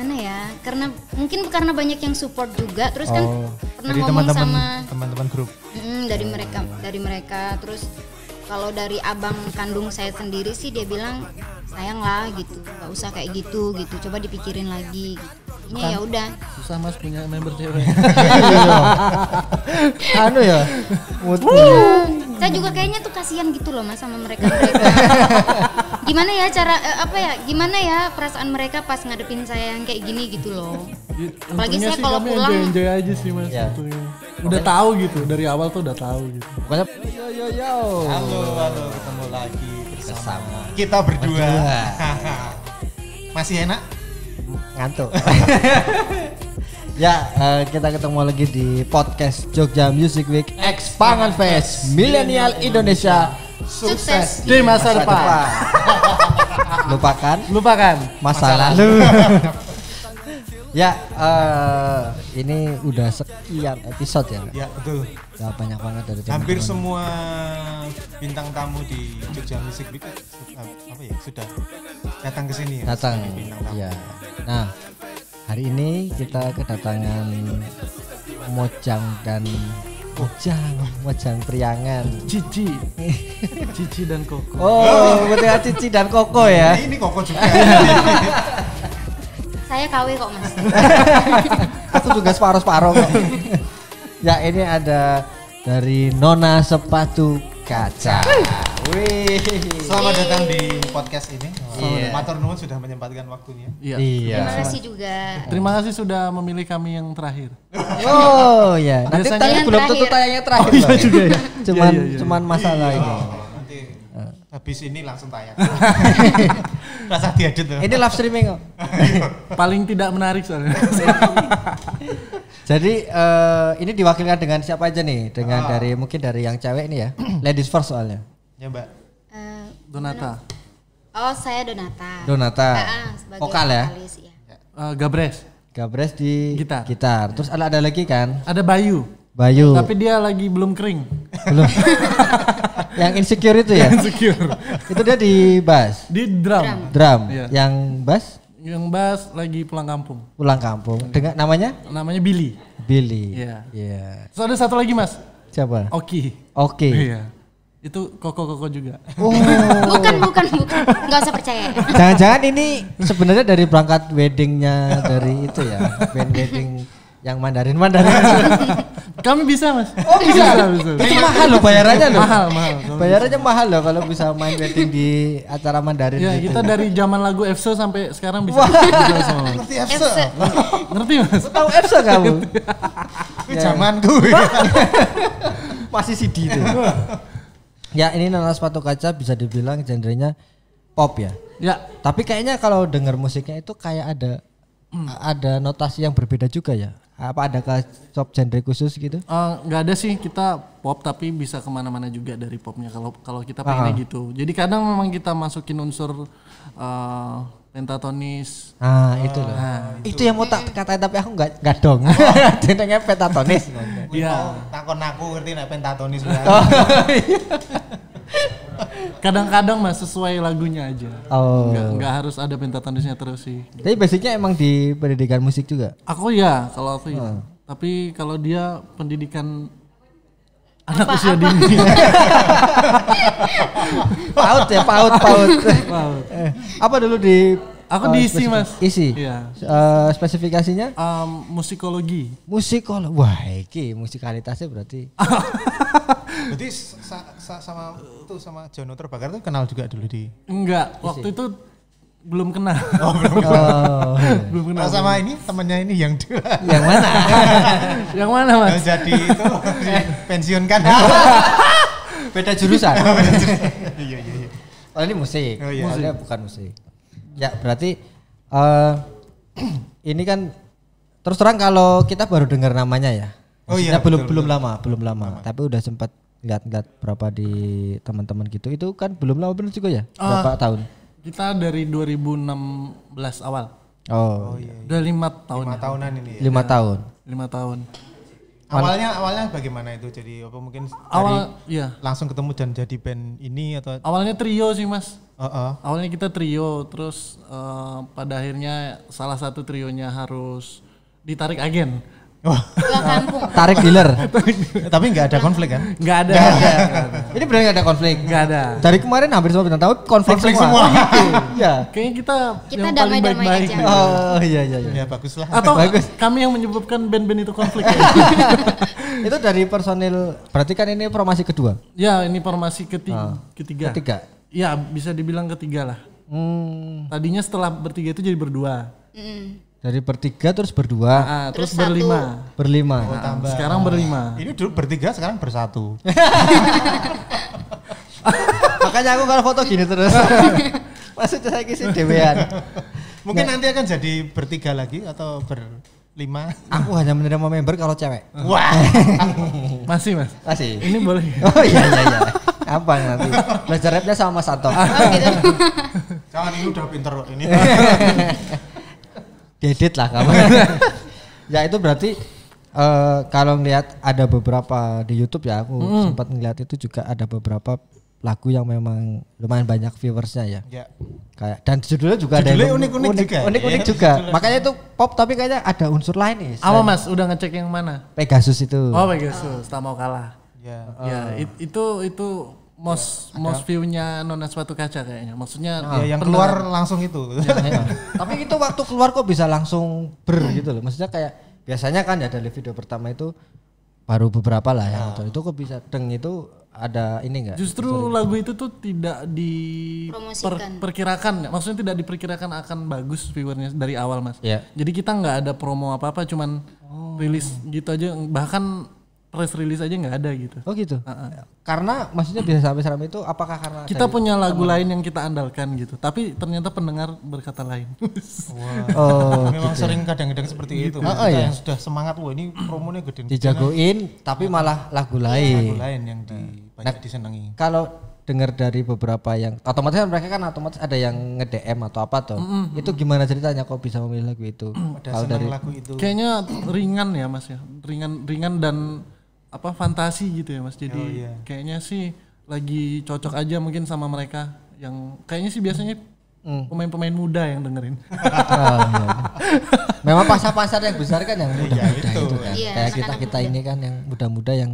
gimana ya karena mungkin karena banyak yang support juga terus kan oh, kan pernah ngomong teman -teman, sama teman-teman grup mm, dari oh. mereka dari mereka terus kalau dari abang kandung saya sendiri sih dia bilang sayang lah gitu nggak usah kayak gitu gitu coba dipikirin lagi gitu. ini ya udah susah mas punya member cewek iya. anu ya mood saya juga kayaknya tuh kasihan gitu loh mas sama mereka mereka gimana ya cara eh, apa ya gimana ya perasaan mereka pas ngadepin saya yang kayak gini gitu loh iya, apalagi saya kalau pulang enjoy, enjoy aja sih mas ya. udah tahu gitu dari awal tuh udah tahu gitu pokoknya yo yo yo halo halo ketemu lagi bersama, bersama. kita berdua. masih enak ngantuk Ya, uh, kita ketemu lagi di podcast Jogja Music Week X Pangan Fest Milenial Indonesia Sukses di masa, masa depan. Lupakan, lupakan masa lalu. ya, uh, ini udah sekian episode ya. Ya, betul. Ya, banyak banget dari teman Hampir semua bintang tamu di Jogja Music Week eh, apa ya, sudah datang ke sini ya. Datang. Bintang Ya. Nah, hari ini kita kedatangan Mojang dan Mojang, Mojang Priangan. Cici. Cici dan Koko. Oh, betul Cici dan Koko ya. Ini, Koko juga. Saya kawin kok, Mas. Aku juga separuh-separuh ya, ini ada dari Nona Sepatu Kaca. Wih. Selamat datang di podcast ini. Oh, iya. Matur sudah menyempatkan waktunya. Iya. iya. Terima kasih juga. Terima kasih sudah memilih kami yang terakhir. Oh ya, Nanti Biasanya tanya belum tentu tayangnya terakhir. Oh, iya juga ya. Cuman iya, iya, iya, cuman masalah ini. Oh, nanti eh. habis ini langsung tayang. Rasa diadit tuh. Ini live streaming kok. Paling tidak menarik soalnya. Jadi uh, ini diwakilkan dengan siapa aja nih? Dengan oh. dari mungkin dari yang cewek ini ya. Ladies first soalnya. Ya Mbak. Uh, eh, Donata. Oh saya Donata. Donata. Uh, sebagai Vokal ya. Vokalis, iya. ya. Uh, Gabres. Gabres di gitar. Gitar. Terus ada ada lagi kan? Ada Bayu. Bayu. Tapi dia lagi belum kering. Belum. yang insecure itu ya? insecure. itu dia di bass. Di drum. Drum. drum. Yeah. Yang bass? Yang bass lagi pulang kampung. Pulang kampung. Iya. Dengan namanya? Namanya Billy. Billy. Iya. Yeah. Iya. Yeah. So ada satu lagi Mas. Siapa? Oki. Oki. Iya itu koko koko juga. Oh. bukan bukan bukan, nggak usah percaya. Jangan-jangan ini sebenarnya dari perangkat weddingnya dari itu ya, band wedding yang Mandarin Mandarin. Kami bisa mas. Oh bisa. bisa, bisa. Itu mahal loh bayarannya loh. Mahal mahal. Bayarannya mahal loh kalau bisa main wedding di acara Mandarin. Ya gitu. kita ya. dari zaman lagu EFSO sampai sekarang bisa. Wah. Ngerti EFSO? Ngerti mas? Tahu EFSO kamu? zaman tuh Masih CD itu. Ya ini Nana Sepatu Kaca bisa dibilang genrenya pop ya. Ya. Tapi kayaknya kalau dengar musiknya itu kayak ada hmm. ada notasi yang berbeda juga ya. Apa adakah sub genre khusus gitu? Enggak eh, uh, ada sih kita pop tapi bisa kemana-mana juga dari popnya kalau kalau kita pengen uh -huh. gitu. Jadi kadang memang kita masukin unsur uh, pentatonis. Ah, itu loh. Nah, itu. itu yang mau tak katain tapi aku nggak nggak dong. Jenenge oh. pentatonis. Iya. iya. Takon aku ngerti nek pentatonis. Oh. Iya. Kadang-kadang mah sesuai lagunya aja. Oh. Enggak, enggak harus ada pentatonisnya terus sih. Tapi basicnya emang di pendidikan musik juga. Aku ya, kalau aku ya. Oh. Tapi kalau dia pendidikan anak apa, usia apa? dini paut ya paut paut paut eh, apa dulu di Aku uh, eh, diisi mas. Isi. Iya. Uh, spesifikasinya? Um, musikologi. Musikologi. Wah, iki musikalitasnya berarti. berarti sa sa sama tuh sama Jono terbakar tuh kenal juga dulu di. Enggak. Isi. Waktu itu belum kenal. Oh, belum kenal. Oh, iya. belum sama ini temannya ini yang dua. Yang mana? yang mana, Mas? Yang jadi itu pensiun kan. Beda jurusan. Iya, iya, iya. Oh, ini musik. Oh, iya. Musik. bukan musik. Ya, berarti uh, ini kan terus terang kalau kita baru dengar namanya ya. Oh iya. Belum belum lama, belum lama, lama. Tapi udah sempat lihat-lihat berapa di teman-teman gitu. Itu kan belum lama benar juga ya? Eh, berapa uh, tahun? Kita dari 2016 awal. Oh. oh iya. iya. Udah lima tahun. Lima tahunan ini. Ya? Lima iya. tahun. Lima tahun. Awalnya awalnya bagaimana itu? Jadi apa mungkin awal ya. langsung ketemu dan jadi band ini atau awalnya trio sih mas. Uh -uh. Awalnya kita trio, terus uh, pada akhirnya salah satu trionya harus ditarik agen. Wah. Tarik dealer. Tapi nggak ada konflik kan? Nggak ada. Ini benar nggak ada konflik. Nggak ada. Dari kemarin hampir semua bintang tahu konflik, semua. semua. ya. Kayaknya kita kita damai-damai damai aja. Gitu. Oh iya iya iya. Ya, bagus lah. Atau Bagus. kami yang menyebabkan band-band itu konflik. Ya. itu dari personil. Berarti kan ini formasi kedua. Ya ini formasi ketiga. Oh. Ketiga. Ketiga. Ya bisa dibilang ketiga lah. Hmm. Tadinya setelah bertiga itu jadi berdua. Dari bertiga terus berdua, nah, terus, terus berlima. Satu. Berlima. Oh, ah. tambah. Sekarang berlima. Ini dulu bertiga, sekarang bersatu. Makanya aku kalau foto gini terus. Maksudnya saya kisi dewean. Mungkin nah. nanti akan jadi bertiga lagi atau berlima. Aku hanya menerima member kalau cewek. Wah. Masih, Mas? Masih. Ini boleh. Oh iya iya iya. Apa nanti? Belajar rapnya sama Mas Anto. Oh, gitu. Jangan ini udah pinter ini dedet lah kamu. ya itu berarti uh, kalau ngeliat ada beberapa di YouTube ya aku mm. sempat ngeliat itu juga ada beberapa lagu yang memang lumayan banyak viewersnya ya. ya. Kayak dan judulnya juga judulnya ada unik-unik juga. Ya? Unik-unik ya, juga. Makanya itu pop tapi kayaknya ada unsur lain nih. Apa Mas udah ngecek yang mana? Pegasus itu. Oh Pegasus, ah. tak mau kalah. Ya. Uh. ya eh. it, itu itu most ya, most view-nya nona sepatu kaca kayaknya. Maksudnya oh, ya, yang keluar langsung itu. Ya, ya. Tapi itu waktu keluar kok bisa langsung ber gitu loh. Maksudnya kayak biasanya kan ya dari video pertama itu baru beberapa lah ya. Nah. Itu, kok bisa deng itu ada ini enggak? Justru Sorry. lagu itu tuh tidak diperkirakan, per, maksudnya tidak diperkirakan akan bagus viewernya dari awal mas. Yeah. Jadi kita nggak ada promo apa apa, cuman oh. rilis gitu aja. Bahkan press release aja nggak ada gitu. Oh gitu. Uh-uh. Karena maksudnya bisa sampai seram itu apakah karena kita punya lagu lain yang kita andalkan gitu, tapi ternyata pendengar berkata lain. Wow. Oh, Memang gitu. Ya. sering kadang-kadang seperti gitu. itu. Oh, kita iya. yang sudah semangat wah ini promonya gede. Dijagoin tapi malah lagu iya, lain. Lagu lain yang di nah, banyak disenangi. Kalau dengar dari beberapa yang otomatis kan mereka kan otomatis ada yang nge-DM atau apa tuh. Mm -hmm. Itu gimana ceritanya kok bisa memilih lagu itu? Kalau dari lagu itu. Kayaknya ringan ya Mas ya. Ringan ringan dan apa fantasi gitu ya mas jadi oh, yeah. kayaknya sih lagi cocok aja mungkin sama mereka yang kayaknya sih biasanya pemain hmm. pemain-pemain muda yang dengerin ah, iya, iya. memang pasar-pasar yang besar kan yang iya, muda-muda ya, itu. kan kayak kita kita ini kan yang muda-muda yang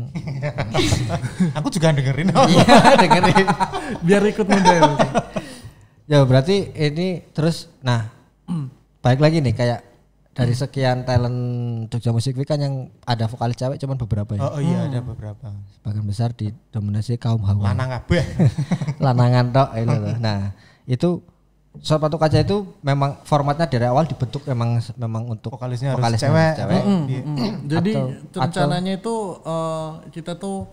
aku juga dengerin iya dengerin biar ikut muda ya, ya berarti ini terus nah baik lagi nih kayak dari sekian talent Jogja musik Week kan yang ada vokalis cewek cuman beberapa ya. Oh, iya hmm. ada beberapa. Sebagian besar didominasi kaum hawa. Lanang kabeh. Lanangan tok gitu Nah, itu Soal Patuk Kaca itu memang formatnya dari awal dibentuk memang memang untuk vokalisnya, vokalisnya harus cewek. cewek. Mm, mm, mm. Jadi atau, rencananya itu uh, kita tuh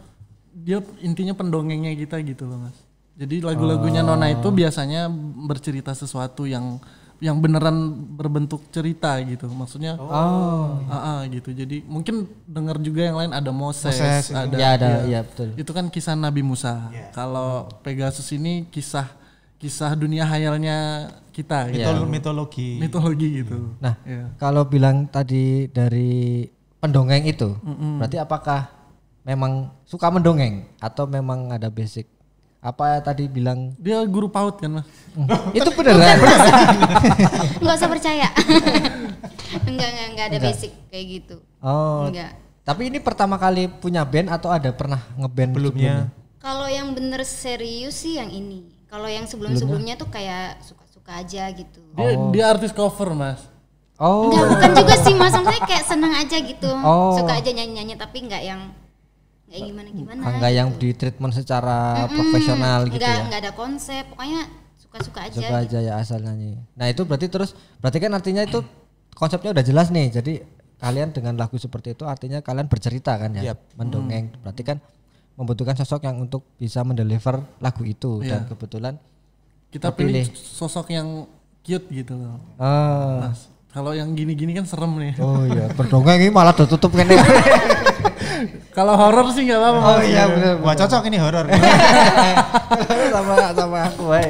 dia intinya pendongengnya kita gitu loh mas. Jadi lagu-lagunya oh. Nona itu biasanya bercerita sesuatu yang yang beneran berbentuk cerita gitu. Maksudnya oh, uh, uh, gitu. Jadi mungkin dengar juga yang lain ada Moses, Moses ada ya ada ya, ya betul. Itu kan kisah Nabi Musa. Yeah. Kalau Pegasus ini kisah kisah dunia hayalnya kita gitu. ya. mitologi mitologi gitu nah yeah. kalau bilang tadi dari pendongeng itu mm -hmm. berarti apakah memang suka mendongeng atau memang ada basic apa tadi bilang dia guru paut kan mas hmm. itu beneran nggak usah percaya enggak enggak enggak ada basic kayak gitu oh enggak tapi ini pertama kali punya band atau ada pernah ngeband sebelumnya kalau yang bener serius sih yang ini kalau yang sebelum sebelumnya tuh kayak suka suka aja gitu dia oh. dia artis cover mas oh enggak bukan juga sih mas maksudnya kayak seneng aja gitu oh. suka aja nyanyi nyanyi tapi enggak yang nggak gimana gimana enggak gitu. yang di treatment secara mm hmm profesional gitu enggak, ya nggak ada konsep pokoknya suka suka aja suka gitu. aja ya asal nyanyi nah itu berarti terus berarti kan artinya itu konsepnya udah jelas nih jadi kalian dengan lagu seperti itu artinya kalian bercerita kan ya yep. mendongeng hmm. berarti kan membutuhkan sosok yang untuk bisa mendeliver lagu itu yeah. dan iya. kebetulan kita pilih sosok yang cute gitu loh. Uh, kalau yang gini-gini kan serem nih. Oh iya, berdongeng ini malah tertutup kan. Kalau horor sih nggak apa-apa. Oh iya benar. Wah cocok ini horor. sama sama aku wey.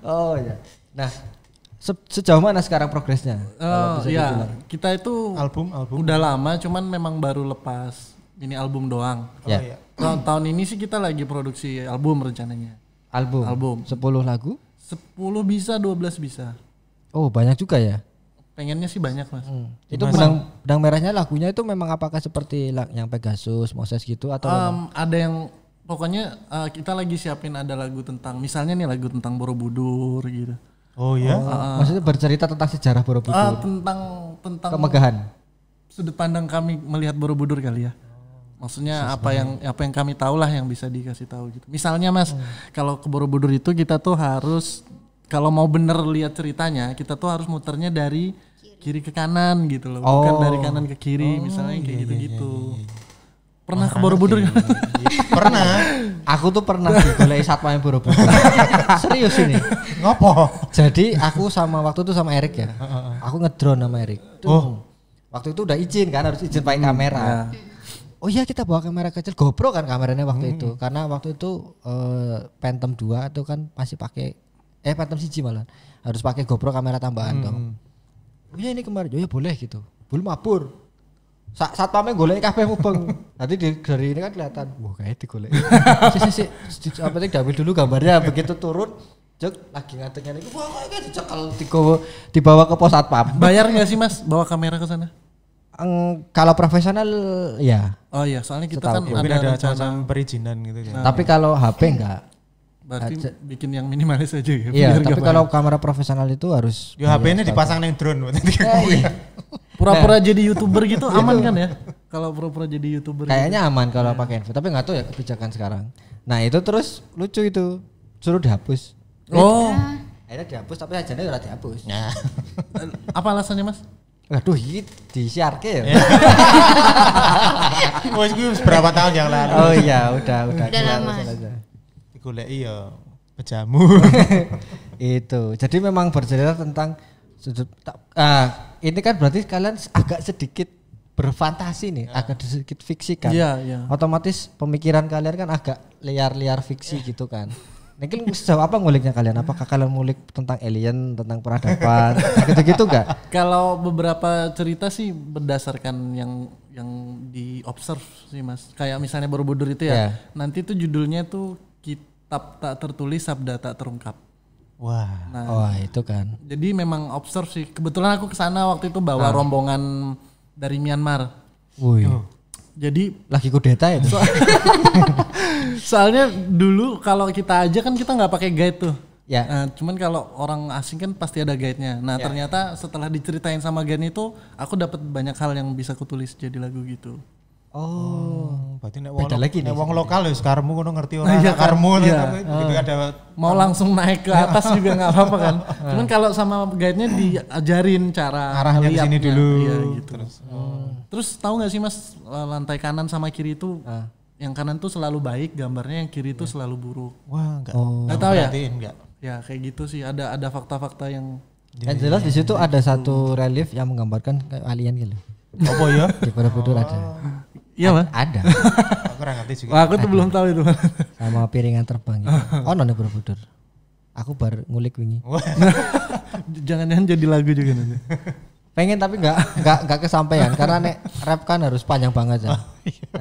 Oh iya. Nah, se sejauh mana sekarang progresnya? Oh iya, kita itu album album udah lama, cuman memang baru lepas ini album doang. Oh ya. iya. Tahun, tahun ini sih kita lagi produksi album rencananya. Album. Album. 10 lagu? 10 bisa, 12 bisa. Oh, banyak juga ya pengennya sih banyak mas. Hmm. Itu pedang pedang merahnya lagunya itu memang apakah seperti yang Pegasus, Moses gitu atau? Um, ada yang pokoknya uh, kita lagi siapin ada lagu tentang misalnya nih lagu tentang Borobudur gitu. Oh iya. uh, Maksudnya bercerita tentang sejarah Borobudur. Uh, tentang tentang kemegahan. Sudut pandang kami melihat Borobudur kali ya. Maksudnya Sesuai. apa nah. yang apa yang kami tahu yang bisa dikasih tahu gitu. Misalnya Mas, hmm. kalau ke Borobudur itu kita tuh harus kalau mau bener lihat ceritanya kita tuh harus muternya dari kiri ke kanan gitu loh oh. bukan dari oh. kanan ke kiri oh, misalnya kayak iya, iya, gitu-gitu iya, iya, iya, pernah Makan ke Borobudur kan? pernah aku tuh pernah boleh satpam yang Borobudur serius ini ngopo jadi aku sama waktu itu sama Erik ya aku ngedrone sama Erik oh waktu itu udah izin kan harus izin pakai hmm, kamera Oh iya kita bawa kamera kecil GoPro kan kameranya waktu hmm. itu karena waktu itu uh, Phantom 2 itu kan masih pakai eh Phantom siji malah harus pakai GoPro kamera tambahan hmm. dong. Oh ya ini kemarin, oh ya boleh gitu. Belum mabur. Sa satpamnya golek kafe mubeng. Nanti di, dari ini kan kelihatan, wah kayak golek. si si si, apa sih diambil dulu gambarnya begitu turun cek lagi ngatengnya itu wah kayak dicekel dibawa, dibawa ke pos saat pame, Bayar nggak sih Mas bawa kamera ke sana? Eng, kalau profesional ya. Oh iya, soalnya kita Setahu kan ya, ada, ada rencana perizinan gitu kan. Tapi nah. kalau HP enggak. Berarti Aja. bikin yang minimalis aja ya. Iya, tapi kalau kamera profesional itu harus Ya HP ini dipasang neng drone iya, iya. Pura-pura iya. jadi YouTuber gitu aman kan ya? Kalau pura-pura jadi YouTuber. Kayaknya gitu. aman kalau pakai info, tapi nggak tahu ya kebijakan sekarang. Nah, itu terus lucu itu. Suruh dihapus. Oh. Akhirnya dihapus tapi ajannya udah dihapus. Nah. Apa alasannya, Mas? Aduh, di di siarke ya. ya. Wes berapa tahun yang lalu. Oh iya, udah udah. Udah lama digoleki ya pejamu. itu. Jadi memang bercerita tentang sudut ah, ini kan berarti kalian agak sedikit berfantasi nih, ya. agak sedikit fiksi kan. Iya, iya. Otomatis pemikiran kalian kan agak liar-liar fiksi ya. gitu kan. Mungkin kan sejauh apa nguliknya kalian? Apakah kalian ngulik tentang alien, tentang peradaban, gitu-gitu gak Kalau beberapa cerita sih berdasarkan yang yang di observe sih Mas. Kayak misalnya Borobudur itu ya. Yeah. Nanti itu judulnya tuh kita tap tak tertulis sabda tak terungkap. Wah, nah, wah itu kan. Jadi memang observe sih. Kebetulan aku ke sana waktu itu bawa nah. rombongan dari Myanmar. Wih. Jadi lagi kudeta ya. So soalnya dulu kalau kita aja kan kita nggak pakai guide tuh. Ya. Nah, cuman kalau orang asing kan pasti ada guide-nya. Nah, ya. ternyata setelah diceritain sama Gan itu, aku dapat banyak hal yang bisa kutulis jadi lagu gitu. Oh. oh, berarti nek wong lagi nek wong lokal ya Sekarangmu kono ngerti ora iya, kan? karmu iya. tapi kan, gitu ah. ada mau ah. langsung naik ke atas juga nggak apa-apa kan. Ah. Cuman kalau sama guide-nya diajarin cara arahnya di sini kan? dulu. Iya, gitu. Terus hmm. oh. Terus tahu nggak sih Mas lantai kanan sama kiri itu ah. yang kanan tuh selalu baik, gambarnya yang kiri itu ya. selalu buruk. Wah, enggak. Oh. tahu ya? Enggak. Ya, kayak gitu sih. Ada ada fakta-fakta yang iya. Yang jelas di situ iya. ada satu relief yang menggambarkan kayak alien gitu. Apa ya? Di Borobudur oh. ada. Iya mah? Ada. aku kurang ngerti juga. aku tuh belum tahu itu. Sama piringan terbang. Gitu. Oh, nonnya Borobudur. Aku baru ngulik wingi. Jangan-jangan jadi lagu juga nanti. Pengen tapi nggak nggak nggak kesampaian karena nek rap kan harus panjang banget ya.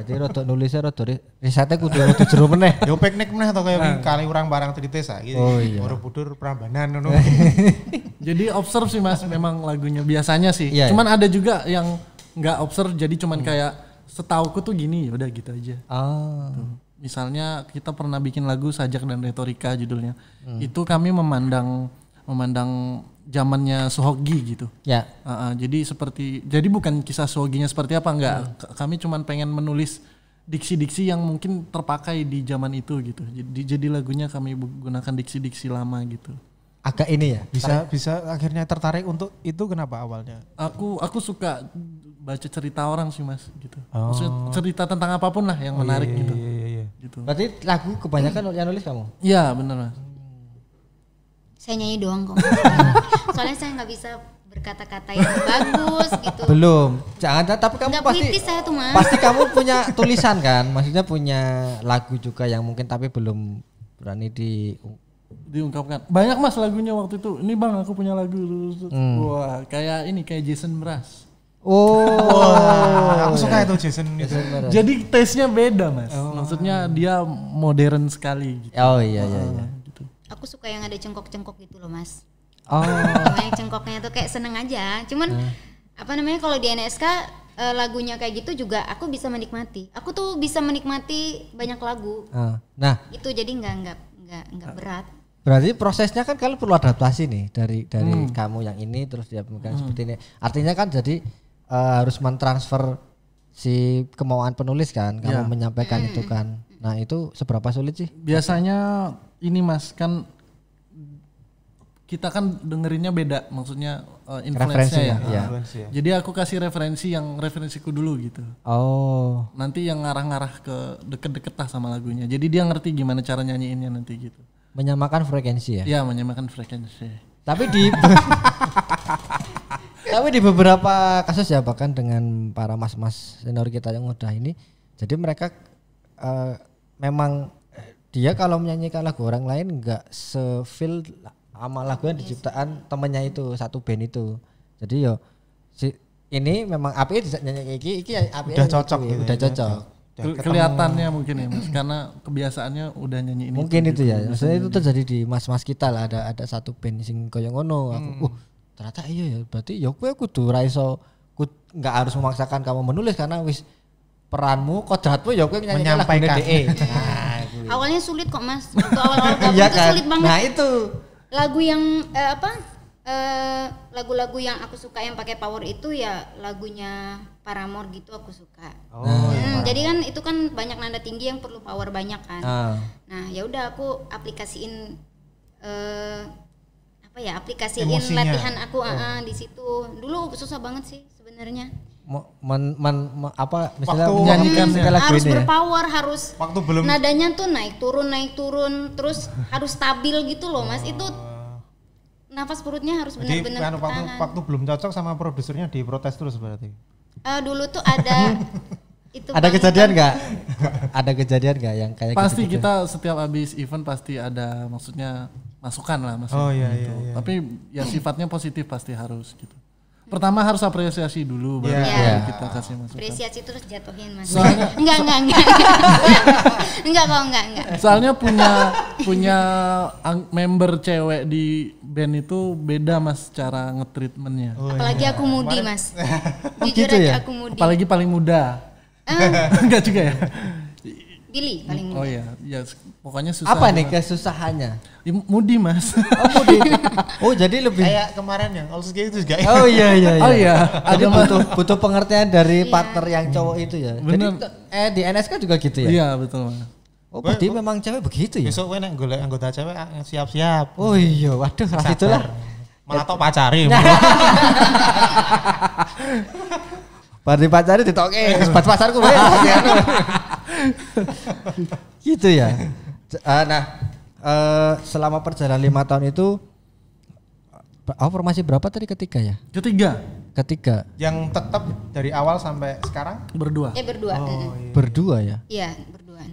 Jadi rodo nulisnya rodo risetnya kudu rodo jero meneh. Yo piknik meneh atau kayak ah. kali orang barang cerita gitu. Oh iya. Borobudur Prambanan ngono. Jadi observe sih Mas memang lagunya biasanya sih. Iya, iya. Cuman ada juga yang nggak observe jadi cuman hmm. kayak setauku tuh gini ya udah gitu aja ah. tuh. misalnya kita pernah bikin lagu sajak dan retorika judulnya hmm. itu kami memandang memandang zamannya Sohogi gitu ya uh, uh, jadi seperti jadi bukan kisah Sohoginya seperti apa enggak hmm. kami cuman pengen menulis diksi-diksi yang mungkin terpakai di zaman itu gitu jadi jadi lagunya kami gunakan diksi-diksi lama gitu agak ini ya bisa tarik. bisa akhirnya tertarik untuk itu kenapa awalnya aku aku suka baca cerita orang sih mas gitu oh. maksudnya cerita tentang apapun lah yang oh, menarik iya, iya, gitu iya, iya, iya. gitu berarti lagu kebanyakan hmm. yang nulis kamu Ya benar mas saya nyanyi doang kok soalnya saya nggak bisa berkata-kata yang bagus gitu. Belum. Jangan tapi kamu Enggak pasti saya tuh, Mas. Pasti kamu punya tulisan kan? Maksudnya punya lagu juga yang mungkin tapi belum berani di diungkapkan. Banyak mas lagunya waktu itu. Ini bang aku punya lagu. Hmm. Wah kayak ini kayak Jason Mraz. Oh, aku iya. suka itu Jason Jason Jadi taste-nya beda mas. Oh. Maksudnya dia modern sekali. Gitu. Oh iya iya. Ah, iya. Gitu. Aku suka yang ada cengkok-cengkok gitu loh mas. Oh. yang cengkoknya tuh kayak seneng aja. Cuman hmm. apa namanya kalau di NSK eh, lagunya kayak gitu juga aku bisa menikmati. Aku tuh bisa menikmati banyak lagu. Ah. nah, itu jadi nggak nggak nggak nggak ah. berat. Berarti prosesnya kan kalian perlu adaptasi nih dari dari hmm. kamu yang ini terus dia pemegang hmm. seperti ini. Artinya kan jadi uh, harus mentransfer si kemauan penulis kan kamu yeah. menyampaikan itu hmm. kan. Nah, itu seberapa sulit sih? Biasanya ini Mas kan kita kan dengerinnya beda maksudnya uh, eh, influence ya. ya. ya. Jadi aku kasih referensi yang referensiku dulu gitu. Oh. Nanti yang ngarah-ngarah ke deket-deket lah sama lagunya. Jadi dia ngerti gimana cara nyanyiinnya nanti gitu menyamakan frekuensi ya. Iya, menyamakan frekuensi. Tapi di Tapi di beberapa kasus ya bahkan dengan para mas-mas senior kita yang udah ini jadi mereka uh, memang dia kalau menyanyikan lagu orang lain nggak sefeel sama lagu yang diciptaan temennya itu satu band itu. Jadi yo si ini memang api tidak nyanyi iki iki api udah cocok gitu, ya, gitu ya, udah cocok. Ya, kelihatannya mungkin ya mas karena kebiasaannya udah nyanyi ini mungkin itu, itu ya maksudnya itu terjadi di mas mas kita lah ada ada satu band sing koyo ngono aku hmm. uh, ternyata iya ya berarti ya aku tuh raiso aku nggak harus memaksakan kamu menulis karena wis peranmu kodratmu ya aku nyanyi menyampaikan DE. nah, gitu. awalnya sulit kok mas waktu awal-awal iya kan? sulit banget nah itu lagu yang eh, apa Eh, lagu-lagu uh, yang aku suka yang pakai power itu ya lagunya Paramore gitu aku suka. Oh, iya, hmm, jadi kan itu kan banyak nada tinggi yang perlu power banyak kan. Uh. Nah, ya udah aku aplikasiin uh, apa ya? Aplikasiin Emosinya. latihan aku oh. uh, di situ. Dulu susah banget sih sebenarnya. Men, men, men, apa misalnya waktu menyanyikan hmm, segala harus berpower ya? harus waktu belum nadanya tuh naik turun naik turun terus harus stabil gitu loh mas itu nafas perutnya harus benar-benar anu, waktu, waktu belum cocok sama produsernya diprotes terus berarti uh, dulu tuh ada itu ada kejadian nggak ada kejadian nggak yang kayak pasti gitu kita setiap habis event pasti ada maksudnya masukan lah maksudnya oh, iya, gitu. iya, iya. tapi ya sifatnya positif pasti harus gitu pertama harus apresiasi dulu baru yeah. yeah. kita kasih masukan. Apresiasi terus jatuhin mas. Soalnya, enggak enggak enggak. enggak kok enggak enggak. Soalnya punya punya member cewek di band itu beda mas cara ngetreatmentnya. Oh, Apalagi iya. aku mudi mas. Jujur gitu aja ya? aku mudi. Apalagi paling muda. Ah. Enggak juga ya pilih paling hmm. oh mudah. Oh iya, ya pokoknya susah. Apa nih kesusahannya? Ya, mudi mas. Oh mudi. oh jadi lebih. Kayak kemarin ya, all skill itu juga. Oh iya iya. iya. Oh iya. Ada butuh butuh pengertian dari iya. partner yang hmm. cowok itu ya. Bener. Jadi eh di NSK juga gitu ya? Iya betul. Oh, berarti memang cewek begitu ya? Besok gue golek anggota cewek ah, siap-siap. Oh iya, waduh, lah itulah. Malah tok pacari. Bar dipacari ditoke, pas pasarku wes. gitu ya. Uh, nah, eh, selama perjalanan lima tahun itu Oh, formasi berapa tadi ketiga ya? Ketiga. Ketiga. Yang tetap dari awal sampai sekarang? Berdua. Ya berdua. Oh, iya. Berdua ya? Iya, berdua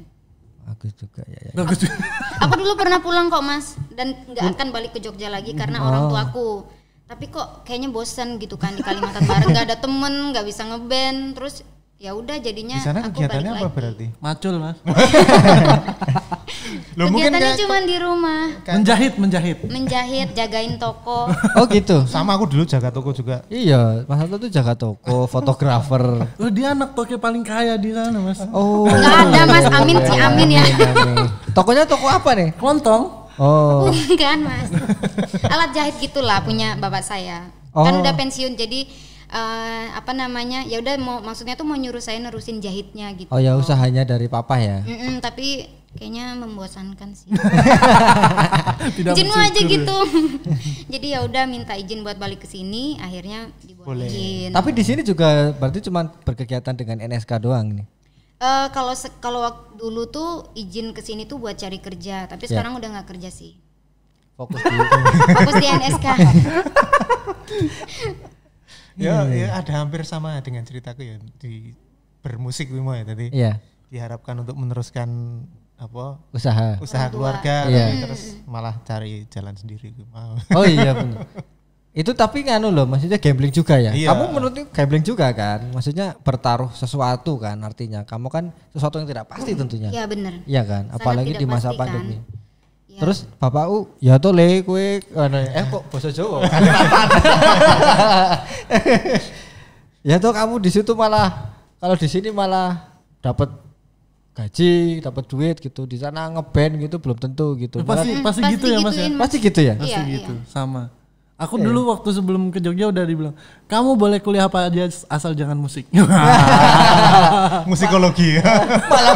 Bagus juga ya, ya. ya. Bagus juga. Aku, dulu pernah pulang kok mas dan nggak akan balik ke Jogja lagi karena oh. orang tuaku. Tapi kok kayaknya bosan gitu kan di Kalimantan Barat nggak ada temen, nggak bisa ngeband, terus ya udah jadinya di sana kegiatannya apa lagi. berarti macul mas Loh, kegiatannya cuma di rumah menjahit menjahit menjahit jagain toko oh gitu sama aku dulu jaga toko juga iya mas Hato tuh jaga toko fotografer oh dia anak toko paling kaya di sana mas oh nggak ada mas Amin si iya, Amin ya tokonya toko apa nih kelontong oh bukan mas alat jahit gitulah punya bapak saya kan oh. kan udah pensiun jadi uh, apa namanya ya udah mau maksudnya tuh mau nyuruh saya nerusin jahitnya gitu oh ya usahanya dari papa ya Mm-mm, tapi kayaknya membosankan sih Tidak izin aja gitu jadi ya udah minta izin buat balik ke sini akhirnya izin tapi di sini juga berarti cuma berkegiatan dengan NSK doang nih eh, Uh, kalau kalau dulu tuh izin ke sini tuh buat cari kerja, tapi yeah. sekarang udah nggak kerja sih. Fokus di Fokus di NSK. Ya, hmm. ya ada hampir sama dengan ceritaku ya di bermusik Wimo ya tadi. Iya. Diharapkan untuk meneruskan apa usaha usaha keluarga iya. terus malah cari jalan sendiri mau. Oh iya benar. itu tapi nganu loh maksudnya gambling juga ya iya. kamu menurutku gambling juga kan maksudnya bertaruh sesuatu kan artinya kamu kan sesuatu yang tidak pasti tentunya iya benar iya kan apalagi di masa kan? pandemi kan Iya. Terus bapak U, ya tuh le kowe ya. eh kok bahasa Jawa. ya tuh kamu di situ malah kalau di sini malah dapat gaji, dapat duit gitu. Di sana ngeband gitu belum tentu gitu. Ya, pasti hmm, pasti, pasti gitu ya Mas ya. Pasti gitu ya. Iya, pasti iya, gitu. Iya. Sama. Aku iya. dulu waktu sebelum ke Jogja udah dibilang, kamu boleh kuliah apa aja asal jangan musik. Musikologi. Malah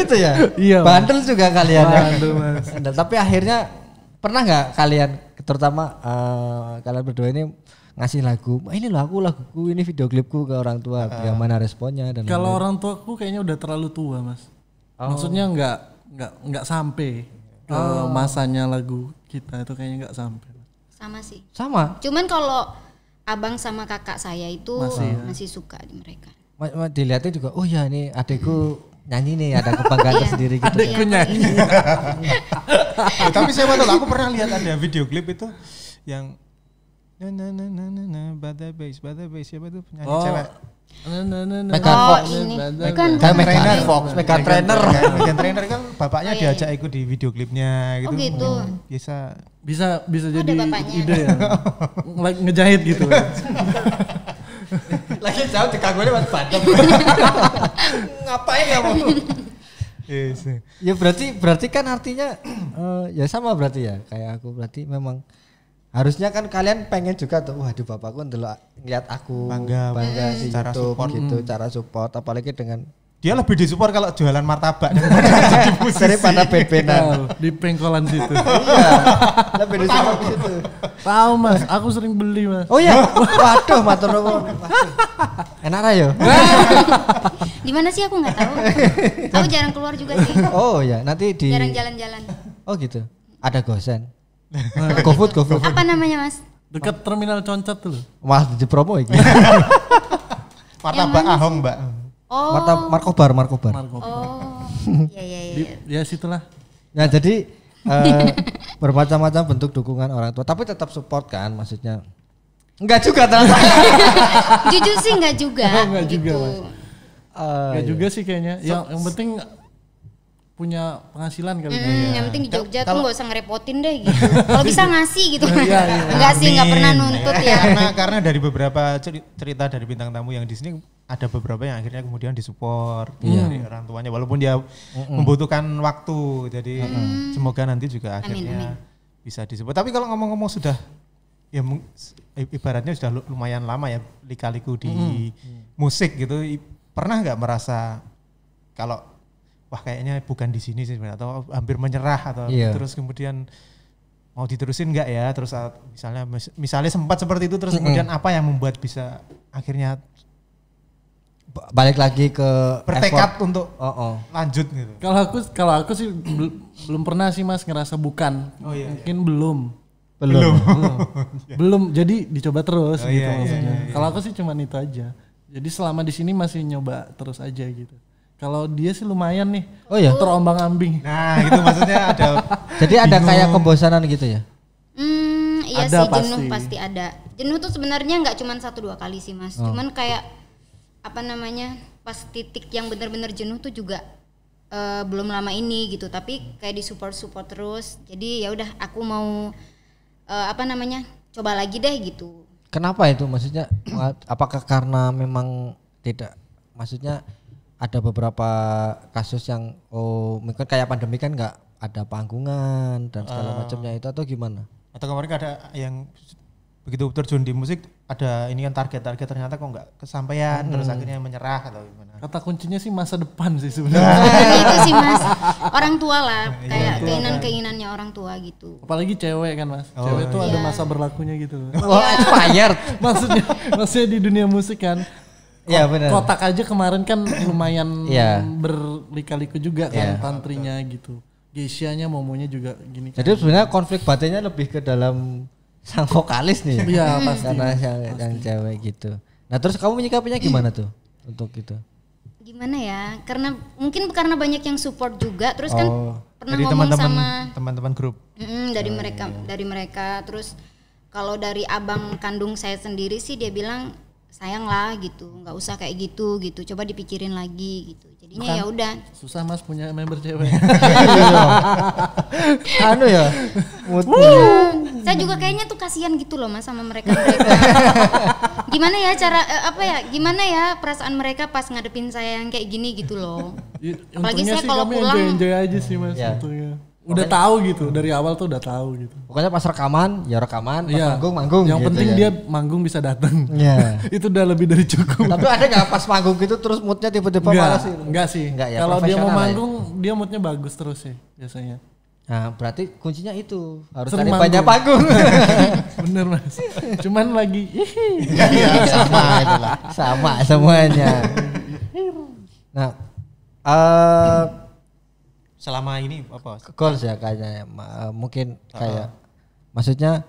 gitu ya. Iya. Bandel juga kalian. Ya. Bandel mas. Tapi akhirnya pernah nggak kalian terutama uh, kalian berdua ini ngasih lagu ini lagu laguku ini video klipku ke orang tua uh, ah. bagaimana responnya dan kalau lalu. orang tuaku kayaknya udah terlalu tua mas oh. maksudnya nggak nggak nggak sampai ke oh. masanya lagu kita itu kayaknya nggak sampai sama sih sama cuman kalau abang sama kakak saya itu masih, ya? masih suka di mereka dilihatnya juga oh ya nih hmm nyanyi nih ada kebanggaan iya. tersendiri gitu. Adikku nyanyi. ya, tapi saya tahu aku pernah lihat ada video klip itu yang na na na na na na bada bass bada bass siapa tuh penyanyi oh. cewek Megan Fox, Megan Trainer Fox, Megan Trainer, Megan Trainer kan bapaknya oh, iya. diajak ikut di video klipnya gitu. Oh gitu. Bisa bisa bisa jadi ide ya. nah, ngejahit gitu. Lagi jauh di nah, nah, nah, ngapain ya Yes. Iya. ya berarti berarti kan artinya uh, ya sama berarti ya kayak aku berarti memang harusnya kan kalian pengen juga tuh wah di bapakku ndelok ngeliat aku bangga bangga hmm. sih cara support gitu hmm. cara support apalagi dengan dia lebih disupport kalau jualan martabak daripada bebenan di pengkolan situ iya lebih disupport di situ tahu mas aku sering beli mas oh iya waduh matur nuwun enak ra yo ya? di mana sih aku nggak tahu aku jarang keluar juga sih oh ya nanti di jarang jalan-jalan oh gitu ada gosen nah. GoFood GoFood apa namanya mas dekat terminal concat tuh mas di promo ini martabak ahong mbak Oh. Marta, Markobar, Markobar. Markobar. Oh. Iya iya iya. Ya situlah. Nah, jadi uh, bermacam-macam bentuk dukungan orang tua, tapi tetap support kan maksudnya. Enggak juga ternyata. Jujur sih enggak juga. Oh, enggak gitu. juga, Mas. Uh, enggak iya. juga sih kayaknya. So, yang yang penting punya penghasilan kali hmm, ya. Yang iya. penting di Jogja kalo, tuh nggak usah ngerepotin deh gitu. Kalau bisa ngasih gitu. Iya, iya. Enggak sih nggak pernah nuntut iya. ya. Karena karena dari beberapa cerita dari bintang tamu yang di sini ada beberapa yang akhirnya kemudian disupport mm. dari orang tuanya walaupun dia mm mm membutuhkan waktu jadi mm. semoga nanti juga akhirnya amin, amin. bisa disupport tapi kalau ngomong-ngomong sudah ya ibaratnya sudah lumayan lama ya likaliku di mm musik gitu pernah nggak merasa kalau wah kayaknya bukan di sini sih atau hampir menyerah atau yeah. terus kemudian mau diterusin nggak ya terus misalnya misalnya sempat seperti itu terus mm-hmm. kemudian apa yang membuat bisa akhirnya balik lagi ke bertekad untuk oh, oh. lanjut gitu. Kalau aku kalau aku sih belum pernah sih Mas ngerasa bukan. Oh, iya, Mungkin iya. belum. Belum. Belum. belum. Jadi dicoba terus oh, gitu iya, iya, maksudnya. Iya, iya. Kalau aku sih cuman itu aja. Jadi selama di sini masih nyoba terus aja gitu. Kalau dia sih lumayan nih. Oh iya. Terombang-ambing. Nah, itu maksudnya ada Jadi ada bingung. kayak kebosanan gitu ya? Hmm, iya ada sih pasti. jenuh pasti ada. Jenuh tuh sebenarnya nggak cuma satu dua kali sih, Mas. Oh. Cuman kayak apa namanya pas titik yang benar-benar jenuh tuh juga uh, belum lama ini gitu tapi kayak di support support terus jadi ya udah aku mau uh, apa namanya coba lagi deh gitu kenapa itu maksudnya apakah karena memang tidak maksudnya ada beberapa kasus yang oh mungkin kayak pandemi kan nggak ada panggungan dan segala uh, macamnya itu atau gimana atau kemarin ada yang begitu terjun di musik ada ini kan target-target ternyata kok nggak kesampaian hmm. terus akhirnya menyerah atau gimana kata kuncinya sih masa depan sih sebenarnya nah, itu sih mas orang tua lah iya, kayak iya, keinginan kan. keinginannya orang tua gitu apalagi cewek kan mas oh, cewek itu iya. ada masa berlakunya gitu iya. oh, expired maksudnya maksudnya di dunia musik kan Iya benar. Kotak aja kemarin kan lumayan yeah. berlika-liku juga iya. kan yeah. tantrinya gitu. Gesianya momonya juga gini. Jadi kan. sebenarnya konflik batinnya lebih ke dalam sang vokalis nih. Iya pas Karena yang, yang cewek gitu. Nah terus kamu menyikapinya gimana tuh untuk itu? Gimana ya? Karena mungkin karena banyak yang support juga. Terus kan oh, kan pernah dari ngomong teman -teman, sama teman-teman grup. Mm, dari oh, mereka, iya, iya. dari mereka. Terus kalau dari abang kandung saya sendiri sih dia bilang sayang lah gitu, nggak usah kayak gitu gitu. Coba dipikirin lagi gitu jadinya ya udah susah mas punya member cewek iya anu ya? ya saya juga kayaknya tuh kasihan gitu loh mas sama mereka mereka gimana ya cara eh, apa ya gimana ya perasaan mereka pas ngadepin saya yang kayak gini gitu loh iya, apalagi Untungnya saya kalau pulang enjoy, enjoy aja sih mas ya udah pokoknya, tahu gitu dari awal tuh udah tahu gitu pokoknya pas rekaman ya rekaman pas ya. manggung manggung yang gitu penting ya. dia manggung bisa datang ya. itu udah lebih dari cukup tapi ada nggak pas manggung gitu terus moodnya tiba-tiba malas gitu? sih enggak sih enggak ya kalau dia mau ya? manggung ya. dia moodnya bagus terus sih biasanya nah berarti kuncinya itu harus ada banyak panggung bener mas cuman lagi ya, sama itulah sama semuanya nah uh, selama ini apa? Goals ya kayaknya. Ya. Eh, mungkin kayak uh -huh. maksudnya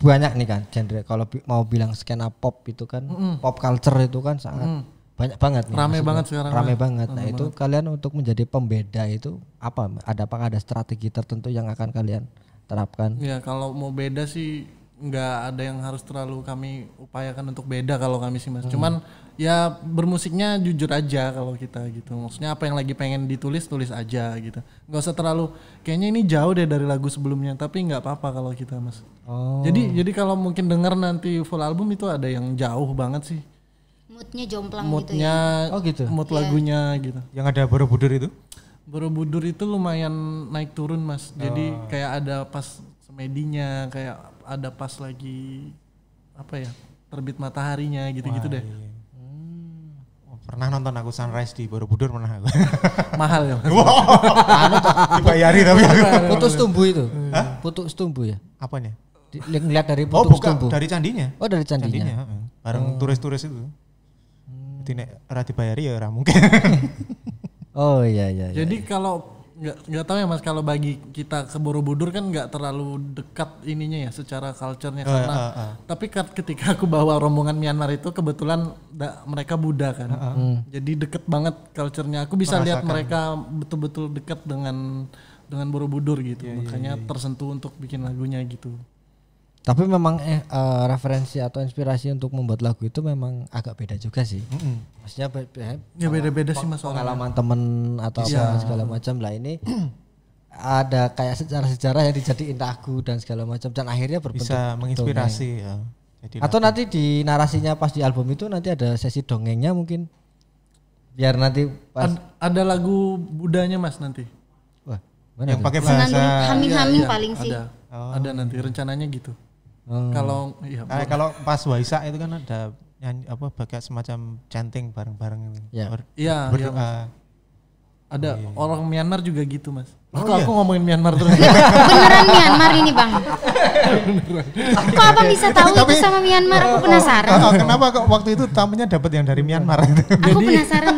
banyak nih kan genre kalau bi mau bilang skena pop itu kan mm -hmm. pop culture itu kan sangat mm -hmm. banyak banget nih, rame banget sekarang rame banget rame nah banget. itu kalian untuk menjadi pembeda itu apa ada apa ada strategi tertentu yang akan kalian terapkan ya kalau mau beda sih nggak ada yang harus terlalu kami upayakan untuk beda kalau kami sih mas. Hmm. Cuman ya bermusiknya jujur aja kalau kita gitu. Maksudnya apa yang lagi pengen ditulis tulis aja gitu. Nggak usah terlalu kayaknya ini jauh deh dari lagu sebelumnya. Tapi nggak apa-apa kalau kita mas. Oh. Jadi jadi kalau mungkin dengar nanti full album itu ada yang jauh banget sih. Moodnya jomplang gitu moodnya, gitu ya. Oh gitu. Mood yeah. lagunya gitu. Yang ada Borobudur itu? Borobudur itu lumayan naik turun mas. Jadi oh. kayak ada pas semedinya kayak ada pas lagi apa ya terbit mataharinya gitu-gitu deh. Iya. Hmm. Oh, pernah nonton aku sunrise di Borobudur pernah aku. Mahal ya. Wow. anu dibayari tapi aku. Putus tumbuh itu. Putus tumbuh ya. Apanya? Lihat dari putus oh, bukan. dari candinya. Oh, dari candinya. candinya Bareng oh. turis-turis itu. Hmm. Jadi nek dibayari ya orang mungkin. oh iya iya. iya Jadi iya. kalau nggak nggak tahu ya mas kalau bagi kita ke Borobudur kan nggak terlalu dekat ininya ya secara culturenya oh, ya, karena uh, uh, uh. tapi ketika aku bawa rombongan Myanmar itu kebetulan da, mereka Buddha kan uh, uh. jadi deket banget culturenya aku bisa Merasakan. lihat mereka betul-betul dekat dengan dengan Borobudur gitu yeah, iya, makanya yeah, yeah. tersentuh untuk bikin lagunya gitu tapi memang eh, uh, referensi atau inspirasi untuk membuat lagu itu memang agak beda juga sih. Mm -hmm. Maksudnya be be ya beda-beda sih mas pengalaman temen atau yeah. apa iya. segala macam lah ini ada kayak sejarah-sejarah yang dijadiin lagu dan segala macam dan akhirnya berbentuk bisa menginspirasi dongeng. ya. Jadi atau nanti di narasinya pas di album itu nanti ada sesi dongengnya mungkin biar nanti pas ada, ada lagu budanya mas nanti. Wah, yang pakai bahasa. Haming-haming ya, ya, paling ada. sih. Ada. Oh. Ada nanti rencananya gitu. Hmm. Kalau ya, eh, kalau pas Waisak itu kan ada nyanyi, apa bagai semacam chanting bareng-bareng Iya. Iya. iya ah. ada oh, iya. orang Myanmar juga gitu mas. Oh, Kok iya? aku ngomongin Myanmar terus? Beneran Myanmar ini bang? Beneran. Kok apa bisa tahu Tapi, sama Myanmar? Aku oh, oh, penasaran. Oh, oh, kenapa kok waktu itu tamunya dapat yang dari Myanmar? jadi, aku penasaran.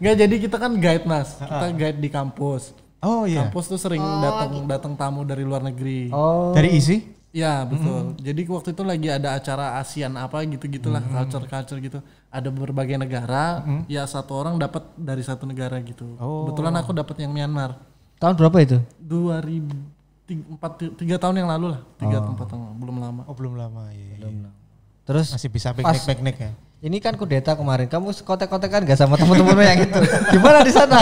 Enggak jadi kita kan guide mas, ah, kita ah. guide di kampus. Oh iya. Kampus tuh sering oh, datang gitu. datang tamu dari luar negeri. Oh. Dari isi? Ya mm-hmm. betul. Mm. Jadi waktu itu lagi ada acara ASEAN apa gitu gitulah mm. Mm-hmm. culture culture gitu. Ada berbagai negara. Mm. Ya satu orang dapat dari satu negara gitu. Oh. Kebetulan aku dapat yang Myanmar. Tahun berapa itu? 2000 empat tiga tahun yang lalu lah. Tiga oh. empat tahun belum lama. Oh belum lama ya. Belum lama. Terus masih bisa piknik piknik ya. Ini kan kudeta kemarin. Kamu kotek-kotek kan gak sama temen-temen yang itu? Gimana di sana?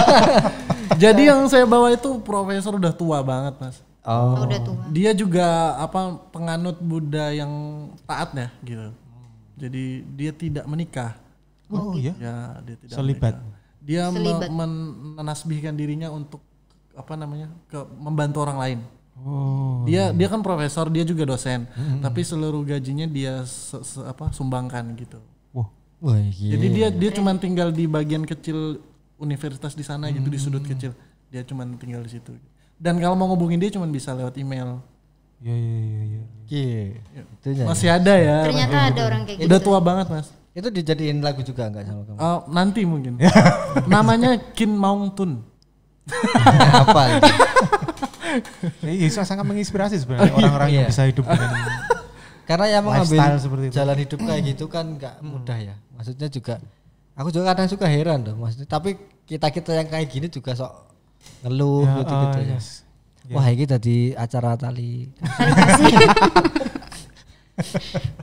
Jadi yang saya bawa itu profesor udah tua banget mas. Oh. Udah tua. Dia juga apa penganut Buddha yang taat ya gitu. Jadi dia tidak menikah. Oh, oh iya. Ya, dia tidak Selibat. Menikah. Dia Selibat. Men menasbihkan dirinya untuk apa namanya? ke membantu orang lain. Oh. Dia iya. dia kan profesor, dia juga dosen, hmm. tapi seluruh gajinya dia se, se, apa sumbangkan gitu. Wah. Wow. Yeah. Iya. Jadi dia dia cuma tinggal di bagian kecil universitas di sana hmm. gitu di sudut mm. kecil. Dia cuma tinggal di situ. Gitu. Dan kalau mau ngubungin dia cuma bisa lewat email. Iya iya iya iya. Iya. Masih ada ya. Ternyata ada orang kayak gitu. Udah tua banget, Mas. Itu dijadiin lagu juga enggak sama kamu? Oh, nanti mungkin. Namanya Kin Maung Tun. Apa? Ini iya, sangat menginspirasi sebenarnya oh, iya. orang-orang yang iya. bisa hidup dengan karena ya mengambil seperti itu. jalan hidup kayak gitu kan nggak hmm. mudah ya maksudnya juga aku juga kadang suka heran dong maksudnya tapi kita kita yang kayak gini juga sok ngeluh ya, gitu-gitu uh, ya. Yes. Iya. Wah, ya. ini tadi acara tali.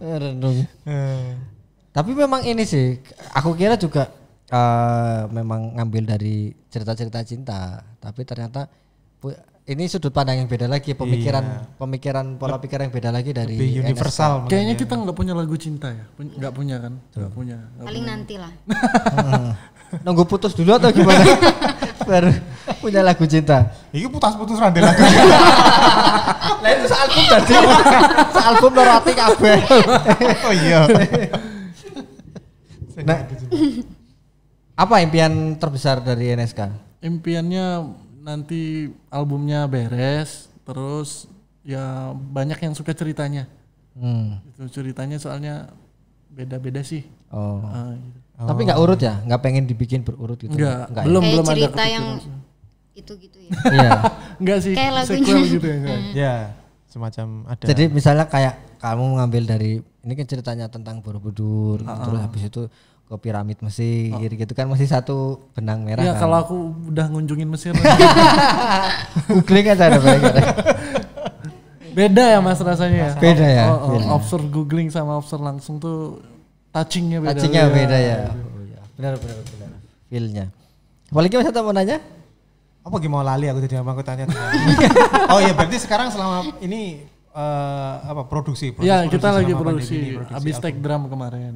Renung. Ya. Tapi memang ini sih, aku kira juga uh, memang ngambil dari cerita-cerita cinta, tapi ternyata ini sudut pandang yang beda lagi, pemikiran iya. pemikiran pola pikir yang beda lagi dari Lebih universal. NSK. Kayaknya kita nggak punya lagu cinta ya, nggak punya kan? Nggak punya. Paling nanti lah. Nunggu putus dulu atau gimana? Baru Punya lagu cinta. Iki putus-putus randel lagu. Lah itu sealbum tadi. Sealbum norati kabeh. Oh iya. Nah, apa impian terbesar dari NSK? Impiannya nanti albumnya beres, terus ya banyak yang suka ceritanya. Hmm. Itu ceritanya soalnya beda-beda sih. Oh. Uh, gitu. Oh. Tapi nggak urut ya, nggak pengen dibikin berurut gitu. Nggak. Ya? belum belum cerita ada cerita yang gitu-gitu ya. Iya. Enggak sih. Kayak lagunya. gitu ya. ya, semacam ada. Jadi misalnya kayak kamu mengambil dari ini kan ceritanya tentang Borobudur, uh -uh. terus habis itu ke piramid Mesir oh. gitu kan masih satu benang merah. Ya kan? kalau aku udah ngunjungin Mesir. Googling aja ada gitu. Beda ya Mas rasanya ya. Beda ya. Oh, oh, googling sama observe langsung tuh touchingnya beda. Touchingnya beda, iya. beda ya. Oh, iya. Benar benar benar. Feelnya. Apalagi Mas mau nanya? Apa gimana lali aku jadi aku tanya. oh iya berarti sekarang selama ini uh, apa produksi, produksi ya kita produksi lagi produksi, ini, produksi abis album. take drum kemarin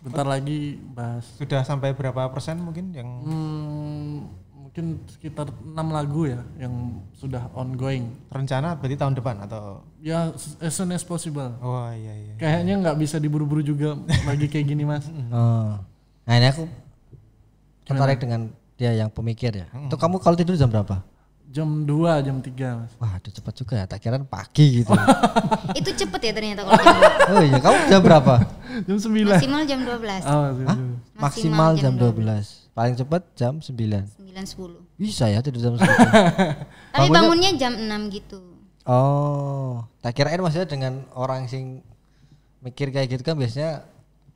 bentar oh, lagi bahas sudah sampai berapa persen mungkin yang hmm, mungkin sekitar enam lagu ya yang sudah ongoing rencana berarti tahun depan atau ya as soon as possible oh iya iya, iya. kayaknya nggak bisa diburu-buru juga lagi kayak gini mas oh. nah ini aku tertarik dengan dia yang pemikir ya. Hmm. Itu kamu kalau tidur jam berapa? Jam 2, jam 3 mas. Wah itu cepat juga ya, tak kira pagi gitu. Ya. itu cepet ya ternyata kalau Oh iya, kamu jam berapa? jam 9. Maksimal jam 12. Oh, maksimal, maksimal jam, jam 12. 12. Paling cepat jam 9. 9.10. Bisa ya tidur jam 10. Tapi bangunnya jam 6 gitu. Oh, tak kirain maksudnya dengan orang sing mikir kayak gitu kan biasanya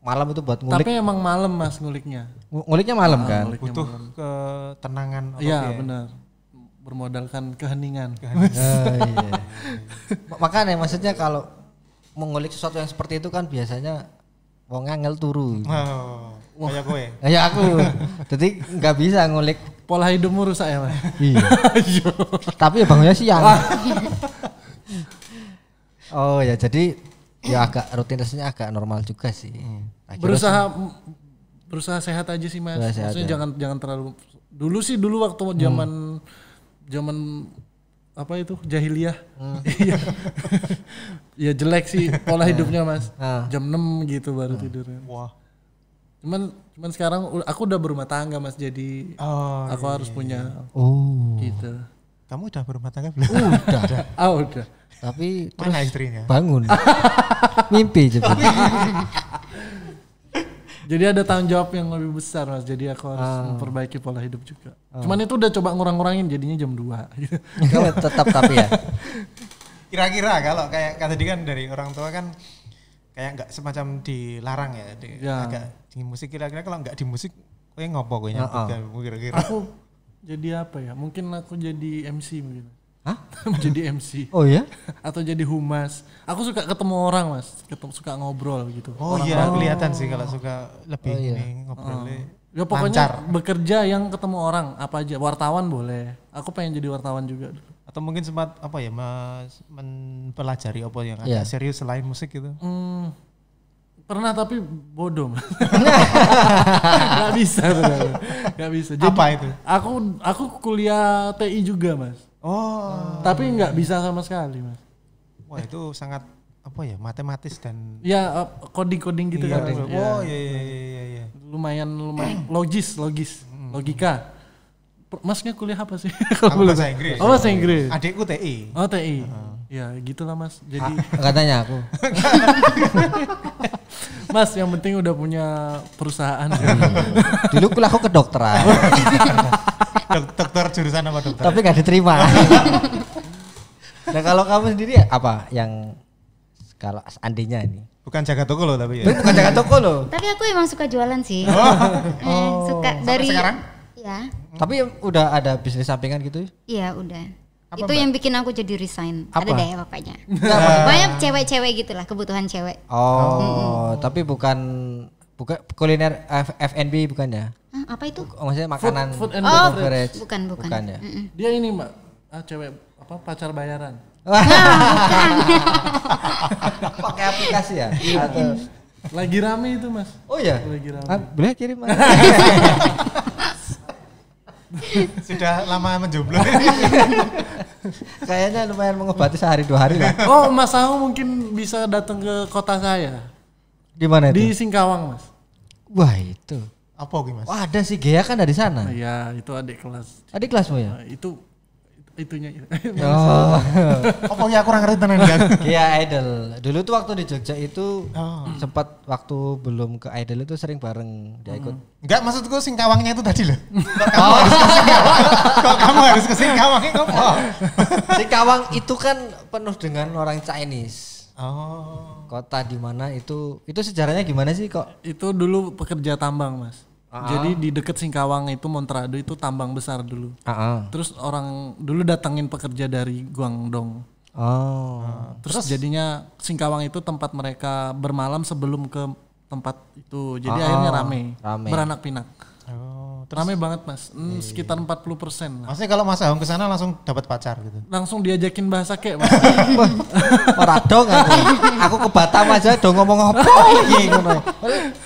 malam itu buat ngulik. Tapi emang malam mas nguliknya. Nguliknya malam ah, kan. Nguliknya Butuh malam. ketenangan. Iya okay. benar. Bermodalkan keheningan. keheningan. oh, iya. Makanya maksudnya kalau mengulik sesuatu yang seperti itu kan biasanya wong ngangel turu. Gitu. Oh, Wah. kayak gue. Kayak aku. Jadi nggak bisa ngulik. Pola hidupmu rusak ya mas. iya. iya. Tapi ya bangunnya siang. oh ya jadi ya agak rutinitasnya agak normal juga sih. Hmm. berusaha sih, berusaha sehat aja sih mas. Sehat Maksudnya ya. jangan jangan terlalu dulu sih dulu waktu zaman hmm. zaman apa itu jahiliyah. Hmm. Iya. ya jelek sih pola hmm. hidupnya mas. Hmm. Jam 6 gitu baru hmm. tidur. Wah. Cuman cuman sekarang aku udah berumah tangga mas jadi oh, aku iya. harus iya, punya. Iya. Oh. Gitu. Kamu udah berumah tangga belum? Udah. oh, udah. Ah, tapi Mana istrinya? bangun mimpi coba jadi ada tanggung jawab yang lebih besar mas jadi aku harus oh. memperbaiki pola hidup juga oh. cuman itu udah coba ngurang-ngurangin jadinya jam 2 tetap tapi ya kira-kira kalau kayak kata tadi kan dari orang tua kan kayak nggak semacam dilarang ya, di, ya. agak di musik kira-kira kalau nggak di musik kayak ngopo gue ah, nyampe kira-kira aku jadi apa ya mungkin aku jadi MC mungkin Hah? jadi MC. Oh ya? Atau jadi humas. Aku suka ketemu orang, Mas. Ketemu suka ngobrol gitu. Oh orang iya, orang. kelihatan sih kalau suka lebih oh, iya. ngobrolnya. Oh. Ya pokoknya lancar. bekerja yang ketemu orang apa aja wartawan boleh. Aku pengen jadi wartawan juga. Atau mungkin sempat apa ya mas mempelajari apa yang yeah. serius selain musik gitu? Hmm, pernah tapi bodoh Enggak bisa, bisa. Jadi, apa itu? Aku aku kuliah TI juga mas. Oh. Tapi nggak bisa sama sekali, Mas. Wah, itu sangat apa ya? Matematis dan Ya, eh, coding-coding gitu iya, kan. Oh, iya iya, iya iya iya iya. Lumayan lumayan logis, logis, logika. Masnya kuliah apa sih? Kalau bahasa Inggris. Oh, bahasa Inggris. Adikku TI. Oh, TI. Uh. Ya gitulah mas. Jadi ah, katanya aku. mas yang penting udah punya perusahaan. Dulu kuliah aku dokter Dok dokter jurusan apa dokter? Tapi gak diterima. nah kalau kamu sendiri apa yang kalau andainya ini Bukan jaga toko loh tapi ya. Bukan jaga toko loh. Tapi aku emang suka jualan sih. Oh. Eh, oh, suka Sampai dari sekarang? Ya. Tapi udah ada bisnis sampingan gitu? Iya, udah. Apa itu mbak? yang bikin aku jadi resign. Apa? Ada deh pokoknya. Banyak cewek-cewek gitulah kebutuhan cewek. Oh, mm-hmm. tapi bukan bukan kuliner F&B bukan ya? Hah, apa itu? Oh, maksudnya makanan food, food and oh, beverage. Bukan, bukan. Bukan ya. Mm-mm. Dia ini, Mbak. Ah, cewek apa pacar bayaran. Ah, Pakai aplikasi ya? Iya, Atau lagi rame itu, Mas. Oh ya Lagi rame. Ah, boleh kirim, Mas. Sudah lama menjomblo. Kayaknya lumayan mengobati sehari dua hari lah. Oh, Mas Aho mungkin bisa datang ke kota saya. Di mana itu? Di Singkawang, Mas. Wah, itu. Apa gimana Wah, ada si Gea kan dari sana. Iya, itu adik kelas. Adik kelasmu ya? Nah, itu itunya oh. oh aku kurang ngerti tenan kan iya idol dulu tuh waktu di Jogja itu oh. sempat waktu belum ke idol itu sering bareng dia ikut hmm. enggak maksudku singkawangnya itu tadi loh kok kamu harus ke singkawang kok kamu harus ke singkawang itu kan penuh dengan orang Chinese oh kota di mana itu itu sejarahnya gimana sih kok itu dulu pekerja tambang mas jadi ah. di deket Singkawang itu Montrado itu tambang besar dulu. Terus orang dulu datangin pekerja dari Guangdong. Oh. Ah, terus, terus jadinya Singkawang itu tempat mereka bermalam sebelum ke tempat itu. Jadi akhirnya rame, rame. beranak pinak. Terus Rame banget mas, hmm, iya, iya. sekitar 40 persen. Maksudnya kalau Mas Ahong sana langsung dapat pacar gitu? Langsung diajakin bahasa kek mas. Ora dong aku. aku ke Batam aja dong ngomong apa iki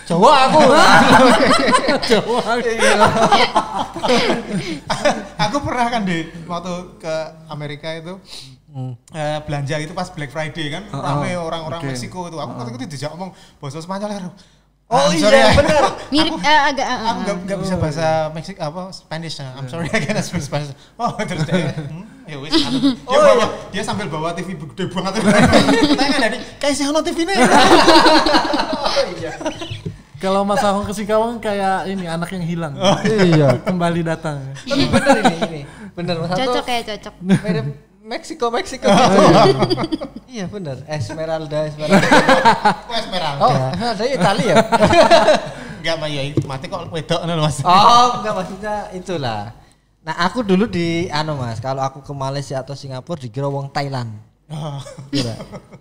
Jawa aku. Jawa. aku pernah kan di waktu ke Amerika itu Hmm. Uh, belanja itu pas Black Friday kan uh, uh, rame ah. orang-orang okay. Meksiko itu aku uh, ah. ketika itu dijak ngomong bahasa Spanyol ya, Oh I'm iya, sorry, iya benar. Mirip eh, eh, aku, uh, agak uh, aku gak, gak bisa oh. bahasa Meksik apa Spanish. Eh, I'm iya. sorry I can't speak Spanish. Oh terus dia hmm, ya wis anu. oh dia oh, iya. dia sambil bawa TV gede banget. Tanya tadi, kan, dari kayak sih ono TV ini. oh iya. Kalau Mas Ahong ke Singkawang kayak ini anak yang hilang. Oh, iya. Kembali datang. Iya. Tapi benar ini, ini. Benar Mas Cocok kayak cocok. Mirip Meksiko, Meksiko. Oh, iya. iya benar. Esmeralda, Esmeralda. Kok oh, Esmeralda? Oh, Esmeralda Italia ya? enggak, Mas. Ya, mati kok wedok ngono, Mas. Oh, enggak maksudnya itulah. Nah, aku dulu di anu, Mas. Kalau aku ke Malaysia atau Singapura dikira wong Thailand. Oh. Iya.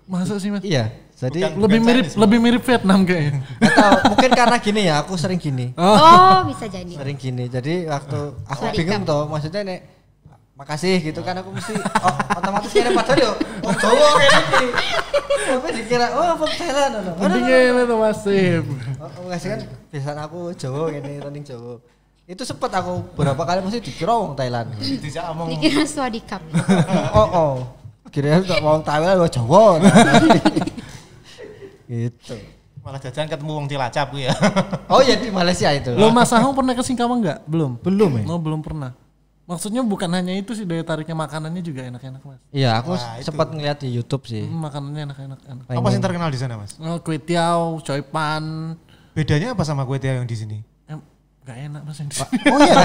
Masuk sih, Mas? Iya. Jadi bukan, lebih mirip Chinese, lebih mirip Vietnam kayaknya. Atau mungkin karena gini ya, aku sering gini. Oh, oh bisa jadi. Sering gini. Jadi waktu ah. aku Sorry, bingung tuh, maksudnya nek makasih gitu kan aku mesti oh, otomatis kira pacar yo oh cowok kayak gini Tapi dikira oh wong Thailand ngono. Pentinge ngene to Mas Sim. Oh, oh, makasih kan biasa aku jowo ini tanding jowo Itu sempet aku berapa kali mesti dikira orang Thailand. tidak ngomong Dikira swadikap. oh oh. Kira itu orang Thailand wong jowo gitu. Malah jajan ketemu wong Cilacap ya. oh iya di Malaysia itu. Lo Mas Ahong pernah ke Singkawang enggak? Belum. Belum ya? Eh? No, oh, belum pernah. Maksudnya bukan hanya itu sih daya tariknya makanannya juga enak-enak mas. Iya aku sempat ngeliat di YouTube sih. Hmm, makanannya enak-enak. Enak. Apa sih terkenal di sana mas? Oh, kue tiao, coy pan. Bedanya apa sama kue tiao yang di sini? Em, gak enak mas yang di sini. Oh iya.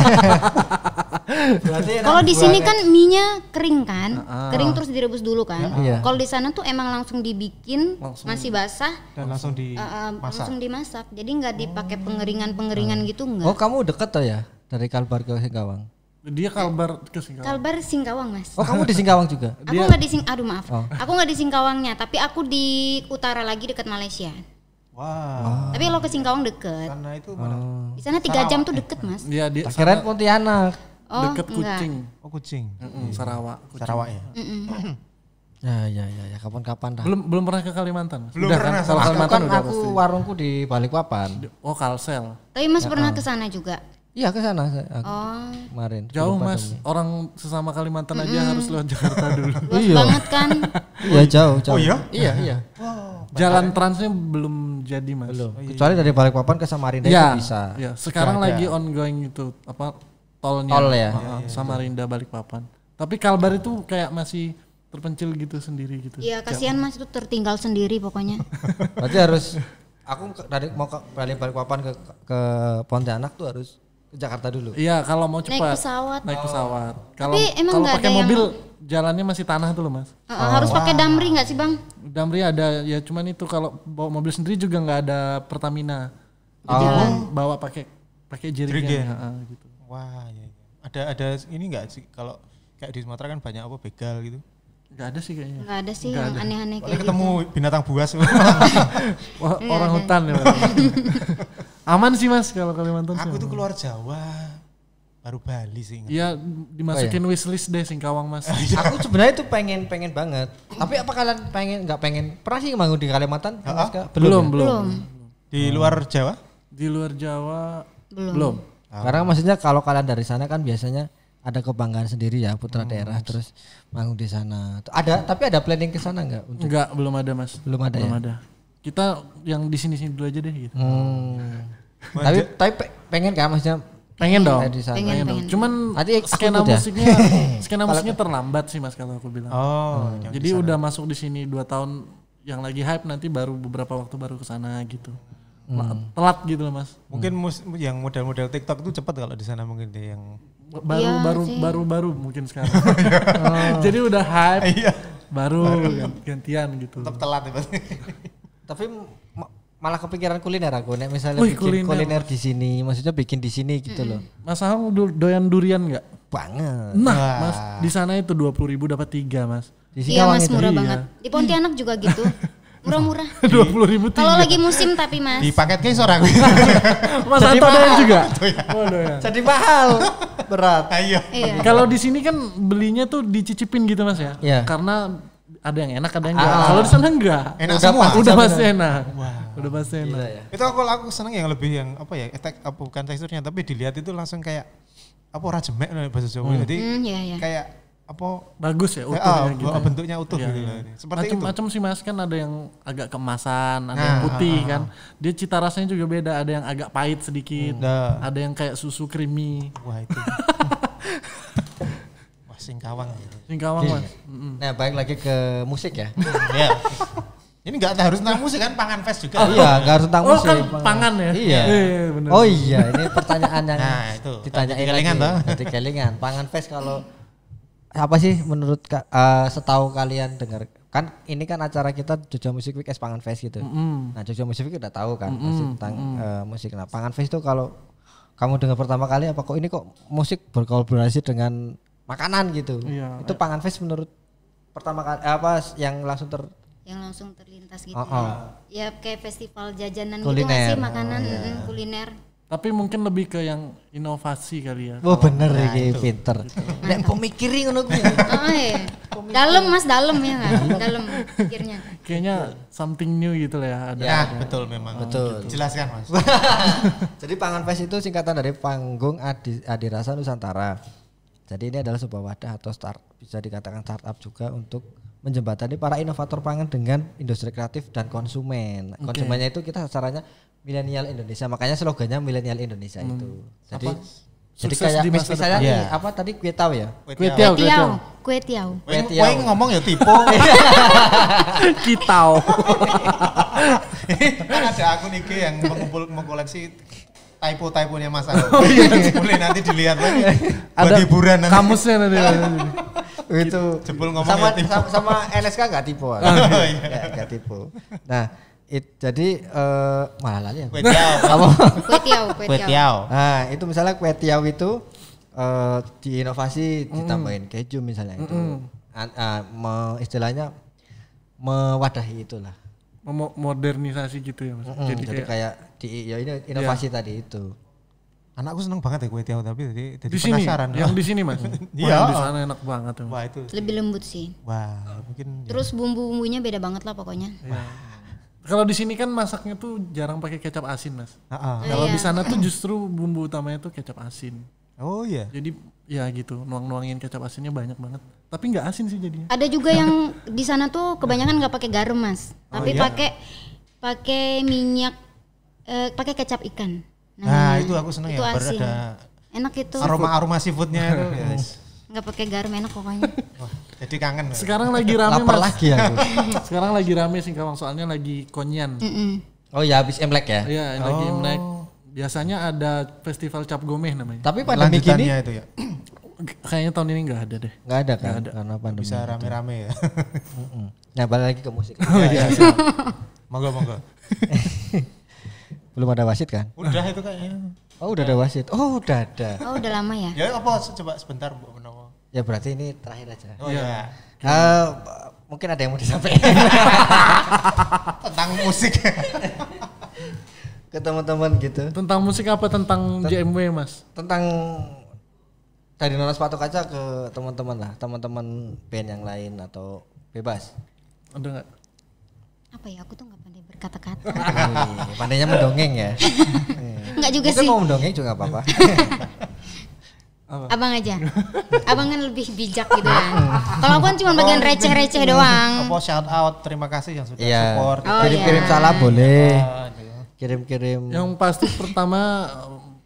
Kalau di sini ya? kan minyak kering kan, ah, ah. kering terus direbus dulu kan. Iya. Iya. Kalau di sana tuh emang langsung dibikin masih basah dan langsung eh, eh, di langsung dimasak. Jadi nggak dipakai oh. pengeringan-pengeringan gitu nggak? Oh kamu deket tuh ya dari Kalbar ke Gawang? Dia Kalbar ke Singkawang. Kalbar Singkawang, Mas. Oh, kamu di Singkawang juga? Aku nggak di Sing aduh maaf. Oh. Aku nggak di Singkawangnya, tapi aku di utara lagi dekat Malaysia. Wow. Tapi lo ke Singkawang deket. Sana itu mana? Oh. Di sana tiga jam tuh deket, Mas. Iya, di Kirain Pontianak. Oh, deket enggak. Kucing. Oh, Kucing. Mm -mm, Sarawak. Kucing. Sarawak ya. Mm -mm. Ya, ya, ya, ya. kapan-kapan dah. Belum belum pernah ke Kalimantan. Belum udah, kan? pernah. Kan? Kalimantan kan udah aku pasti. warungku di Balikpapan. Oh, Kalsel. Tapi Mas ya, pernah ah. ke sana juga? Iya ke sana saya oh. kemarin. Jauh Mas, orang sesama Kalimantan mm -hmm. aja harus lewat Jakarta dulu. iya. banget kan? Iya jauh, jauh. Oh iya? Iya, iya. Wow. Jalan transnya belum jadi Mas. Belum. Oh, iya. Kecuali iya. dari Balikpapan ke Samarinda ya, itu bisa. Iya, sekarang Jaga. lagi ongoing itu apa tolnya. Tol ya. Uh, ya Samarinda Balikpapan. Tapi Kalbar itu kayak masih terpencil gitu sendiri gitu. Iya, kasihan Mas itu tertinggal sendiri pokoknya. Berarti harus aku dari mau ke Balikpapan ke ke Pontianak tuh harus ke Jakarta dulu. Iya, kalau mau cepat. Naik pesawat. Naik pesawat. Oh. Kalau kalau pakai mobil jalannya masih tanah tuh loh, Mas. Uh, oh. harus pakai damri nggak sih, Bang? Damri ada ya cuman itu kalau bawa mobil sendiri juga nggak ada Pertamina. Jadi oh. bawa pakai pakai jerigen gitu. Wah, ya, ya. Ada ada ini enggak sih kalau kayak di Sumatera kan banyak apa begal gitu. Gak ada sih kayaknya. Gak ada sih Gak yang aneh-aneh kayak ketemu gitu. binatang buas. Orang hutan ya. Aman sih mas kalau Kalimantan. Aku tuh keluar Jawa baru Bali sih. Iya dimasukin oh, iya. wishlist deh Singkawang mas. aku sebenarnya tuh pengen pengen banget. Tapi apa kalian pengen nggak pengen pernah sih bangun di Kalimantan? Ah, belum, belum, ya? belum. Di luar Jawa? Di luar Jawa belum. belum. Karena maksudnya kalau kalian dari sana kan biasanya ada kebanggaan sendiri ya putra hmm. daerah terus manggung di sana. Ada tapi ada planning ke sana enggak untuk Enggak, belum ada, Mas. Belum ada. Belum ya? ada. Kita yang di sini-sini dulu aja deh gitu. Hmm. tapi tapi pengen kan masnya? Pengen dong. Pengen, pengen, pengen dong. Cuman Nanti skena ya? musiknya skena musiknya terlambat sih Mas kalau aku bilang. Oh. Hmm. Jadi udah masuk di sini 2 tahun yang lagi hype nanti baru beberapa waktu baru ke sana gitu. Hmm. Telat gitu loh Mas. Mungkin mus yang model-model TikTok itu cepat kalau di sana mungkin deh yang baru ya, baru, sih. baru baru mungkin sekarang. oh. Jadi udah hype. Iya. Baru, baru gantian gitu. Tetap telat ya pasti. Tapi malah kepikiran kuliner aku nih misalnya Wih, bikin kuliner. kuliner di sini, maksudnya bikin di sini gitu loh. Mas Ahang do doyan durian nggak? Banget. Nah, Wah. Mas, di sana itu dua puluh ribu dapat tiga Mas. Di sini iya, Mas, murah itu. Iya. banget. Di Pontianak juga gitu. Murah-murah. Dua puluh ribu Kalau lagi musim tapi mas. Di paket case seorang. mas Jadi Anto juga. Ya. Ya. Jadi mahal. Berat. Ayo. Iya. Kalau di sini kan belinya tuh dicicipin gitu mas ya. Iya. Karena ada yang enak ada yang enggak. Ah. Kalau di sana enggak. Enak udah semua. Udah pasti enak. Wow. Udah pasti enak. Gila ya. Itu aku aku seneng yang lebih yang apa ya? Etek, eh, bukan teksturnya tapi dilihat itu langsung kayak apa ora jemek bahasa Jawa. Hmm. Jadi hmm, iya, iya. kayak apa bagus ya eh, ah, gitu ya, gitu. bentuknya utuh ya, gitu Ya. macam-macam sih Mas kan ada yang agak kemasan, ada nah, yang putih ha. Ah, ah, kan. Dia cita rasanya juga beda, ada yang agak pahit sedikit, hmm. ada yang kayak susu creamy. Wah itu. Wah singkawang gitu. Singkawang iya. Mas. Nah, baik lagi ke musik ya. Iya. Ini nggak harus tentang musik kan, pangan fest juga. Oh, iya, nggak harus tentang oh, musik. Kan pangan, pangan ya. Iya. iya. iya bener. Oh iya, ini pertanyaan yang nah, itu. ditanyain lagi. Kelingan, Nanti kelingan. Pangan fest kalau apa sih menurut uh, setahu kalian dengar kan ini kan acara kita Jogja Music Week Pangan Fest gitu. Mm -hmm. Nah Jogja Music Week udah tahu kan mm -hmm. masih tentang mm -hmm. uh, musik. Nah Pangan Fest itu kalau kamu dengar pertama kali apa kok ini kok musik berkolaborasi dengan makanan gitu. Iya, itu Pangan Fest menurut pertama kali eh, apa yang langsung ter yang langsung terlintas gitu. Oh, oh. Ya, ya kayak festival jajanan gitu kuliner. gitu sih makanan oh, iya. kuliner tapi mungkin lebih ke yang inovasi kali ya. Oh bener nah, ya, gitu. pinter. Nek gitu. pemikirin ngono kuwi. Oh, iya. Dalam Mas, dalam ya kan? Dalam pikirnya. Kayaknya something new gitu lah ya ada. Ya, ada. betul memang. Oh, betul. Gitu. Jelaskan Mas. Jadi Pangan Fest itu singkatan dari Panggung Adi, Adi Rasa Nusantara. Jadi ini adalah sebuah wadah atau start bisa dikatakan startup juga untuk menjembatani para inovator pangan dengan industri kreatif dan konsumen. Okay. Konsumennya itu kita sasarannya milenial Indonesia. Makanya slogannya milenial Indonesia hmm. itu. Jadi apa? Jadi kayak di misalnya saya apa tadi kue tahu ya? Kue tiao, kue tiao. Kue tiao. Kue ngomong ya tipe. Kitau. kan ada akun IG yang mengumpul mengkoleksi typo-typonya Mas masa. Oh, iya. Boleh nanti dilihat lagi. Buat hiburan nanti. Kamusnya nanti. Gitu. itu. jempol ngomong sama, ya tipe. Sama, sama typo. tipe. nggak tipe. Oh, iya. Nah, It, jadi uh, malah lali ya. Kue tiaw. Kue tiaw, kue Nah, itu misalnya kue tiaw itu uh, diinovasi ditambahin mm. keju misalnya mm -mm. itu. Uh, uh, me, istilahnya mewadahi itulah. Mem modernisasi gitu ya mas. Mm -mm, jadi, jadi kayak, kayak di ya ini inovasi yeah. tadi itu. Anakku seneng banget ya kue tiaw tapi jadi, jadi di sini, penasaran. Yang di sini mas. Iya. di sana enak banget. Wah itu. Lebih lembut sih. Wah mungkin. Terus ya. bumbu-bumbunya beda banget lah pokoknya. Wah. Iya. Kalau di sini kan masaknya tuh jarang pakai kecap asin, Mas. Uh-uh. Kalau di iya. sana tuh justru bumbu utamanya tuh kecap asin. Oh iya. Yeah. Jadi ya gitu, nuang-nuangin kecap asinnya banyak banget. Tapi nggak asin sih jadinya. Ada juga yang di sana tuh kebanyakan nggak pakai garam, Mas. Oh, Tapi iya? pakai pakai minyak eh, pakai kecap ikan. Nah, nah, itu aku seneng itu ya. Asin. Ada enak itu aroma aroma seafoodnya itu. yes nggak pakai garam enak pokoknya. Wah, jadi kangen. Sekarang lagi rame Laper mas. lagi ya. Sekarang lagi rame singkawang soalnya lagi konyen. Mm -mm. Oh ya habis Imlek ya? Iya, oh. lagi Imlek. Biasanya ada festival cap gomeh namanya. Tapi pada gini itu ya. Kayaknya tahun ini nggak ada deh. Nggak ada kan? ada. Karena pandemi. Bisa rame-rame ya. nah, balik lagi ke musik. Oh, ya, iya. monggo, monggo. Belum ada wasit kan? Udah itu kayaknya. Oh udah ada wasit. Oh udah ada. Oh udah lama ya. Ya apa coba sebentar Bu. Ya berarti ini terakhir aja. Oh iya. Uh, mungkin ada yang mau disampaikan tentang musik. Ke teman-teman gitu. Tentang musik apa tentang JMW, Mas? Tentang dari Nona Sepatu Kaca ke teman-teman lah, teman-teman band yang lain atau bebas. Ada nggak? Apa ya? Aku tuh nggak pandai berkata-kata. Pandainya mendongeng ya. Enggak juga Mungkin sih. mau mendongeng juga apa-apa. Apa? Abang aja. Abang kan lebih bijak gitu kan. Kalau aku kan cuma oh, bagian iya. receh-receh doang. Apa shout out, terima kasih yang sudah yeah. support. Oh, iya. Kirim-kirim yeah. salam boleh. Iya. Kirim-kirim. Yang pasti pertama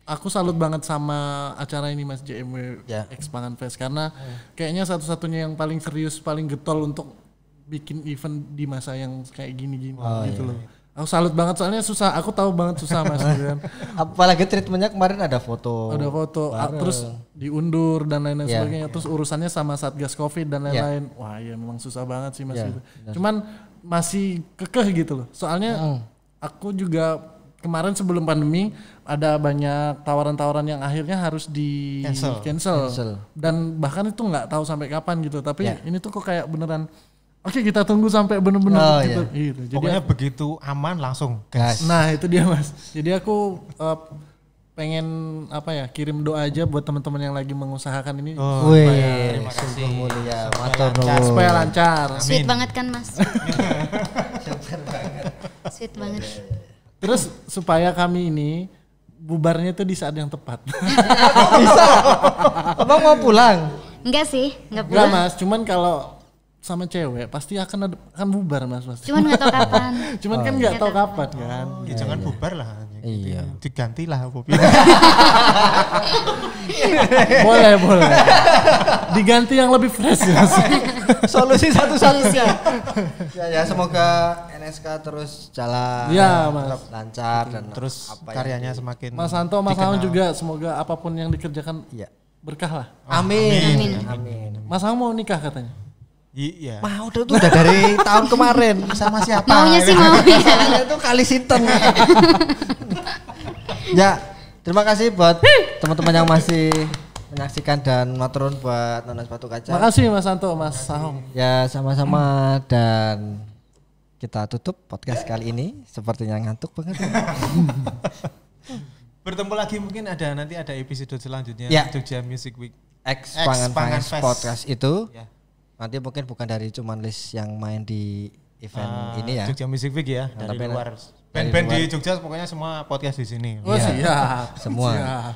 aku salut banget sama acara ini Mas JMW yeah. Expangan Fest karena kayaknya satu-satunya yang paling serius, paling getol untuk bikin event di masa yang kayak gini-gini oh, gitu yeah. loh Aku salut banget soalnya susah. Aku tahu banget susah Mas gitu kan. Apalagi treatmentnya kemarin ada foto. Ada foto. Ah, Bareng. Terus diundur dan lain-lain yeah, sebagainya. Yeah. Terus urusannya sama Satgas Covid dan iya. lain-lain. Yeah. Wah, ya memang susah banget sih Mas. Yeah, iya, gitu. Cuman masih kekeh gitu loh. Soalnya mm. aku juga kemarin sebelum pandemi ada banyak tawaran-tawaran yang akhirnya harus di cancel. cancel. cancel. Dan bahkan itu nggak tahu sampai kapan gitu. Tapi yeah. ini tuh kok kayak beneran Oke kita tunggu sampai benar-benar oh, gitu. Iya. gitu. Jadi Pokoknya aku, begitu aman langsung gas. Nah itu dia mas. Jadi aku uh, pengen apa ya kirim doa aja buat teman-teman yang lagi mengusahakan ini. Oh, supaya, iya. terima kasih. Mulia. Supaya lancar. Supaya lancar. Sweet banget kan mas. banget. Sweet banget. Terus supaya kami ini bubarnya tuh di saat yang tepat. Bisa. Abang mau pulang? Enggak sih, enggak pulang. Enggak mas, cuman kalau sama cewek pasti akan ada, akan bubar mas pasti. Cuman nggak tahu kapan. Cuman kan oh, kan nggak iya. tahu kapan kan. Oh, ya, jangan iya. bubar lah. Gitu iya. Diganti ya. Digantilah boleh boleh. Diganti yang lebih fresh ya. Solusi satu-satunya. ya ya semoga NSK terus jalan. Ya mas. Tetap lancar dan terus karyanya semakin. Mas Santo, Mas Santo juga semoga apapun yang dikerjakan ya. berkah lah. Amin. Amin. Amin. Mas Santo mau nikah katanya. Iya. Mau tuh udah dari tahun kemarin sama siapa? Maunya sih mau. itu kali Sinten. ya, terima kasih buat teman-teman yang masih menyaksikan dan maturun buat Nona Sepatu Kaca. Makasih Mas Santo, Mas Sahong. Ya, sama-sama dan kita tutup podcast kali ini. Sepertinya ngantuk banget. Ya. Bertemu lagi mungkin ada nanti ada episode selanjutnya ya. Jogja Music Week. X, X Pangan Pangan Podcast itu. Ya nanti mungkin bukan dari cuman list yang main di event uh, ini ya. Jogja Music Week ya. Nah, dari luar. Band-band di Jogja pokoknya semua podcast di sini. Oh ya. siap. Semua. Siap.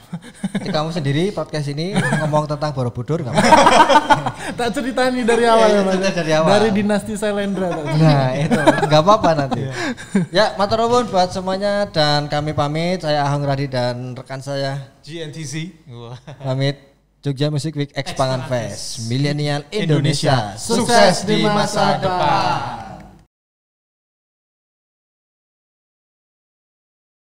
Jadi kamu sendiri podcast ini ngomong tentang Borobudur kamu. tak ceritain dari awal iya, ya, ya dari awal. Dari dinasti Selendra. nah itu nggak apa-apa nanti. Iya. ya matur nuwun buat semuanya dan kami pamit. Saya Ahang Radi dan rekan saya GNTC. Pamit. Jogja Music Week X Pangan Fest. Milenial Indonesia. Sukses di masa depan.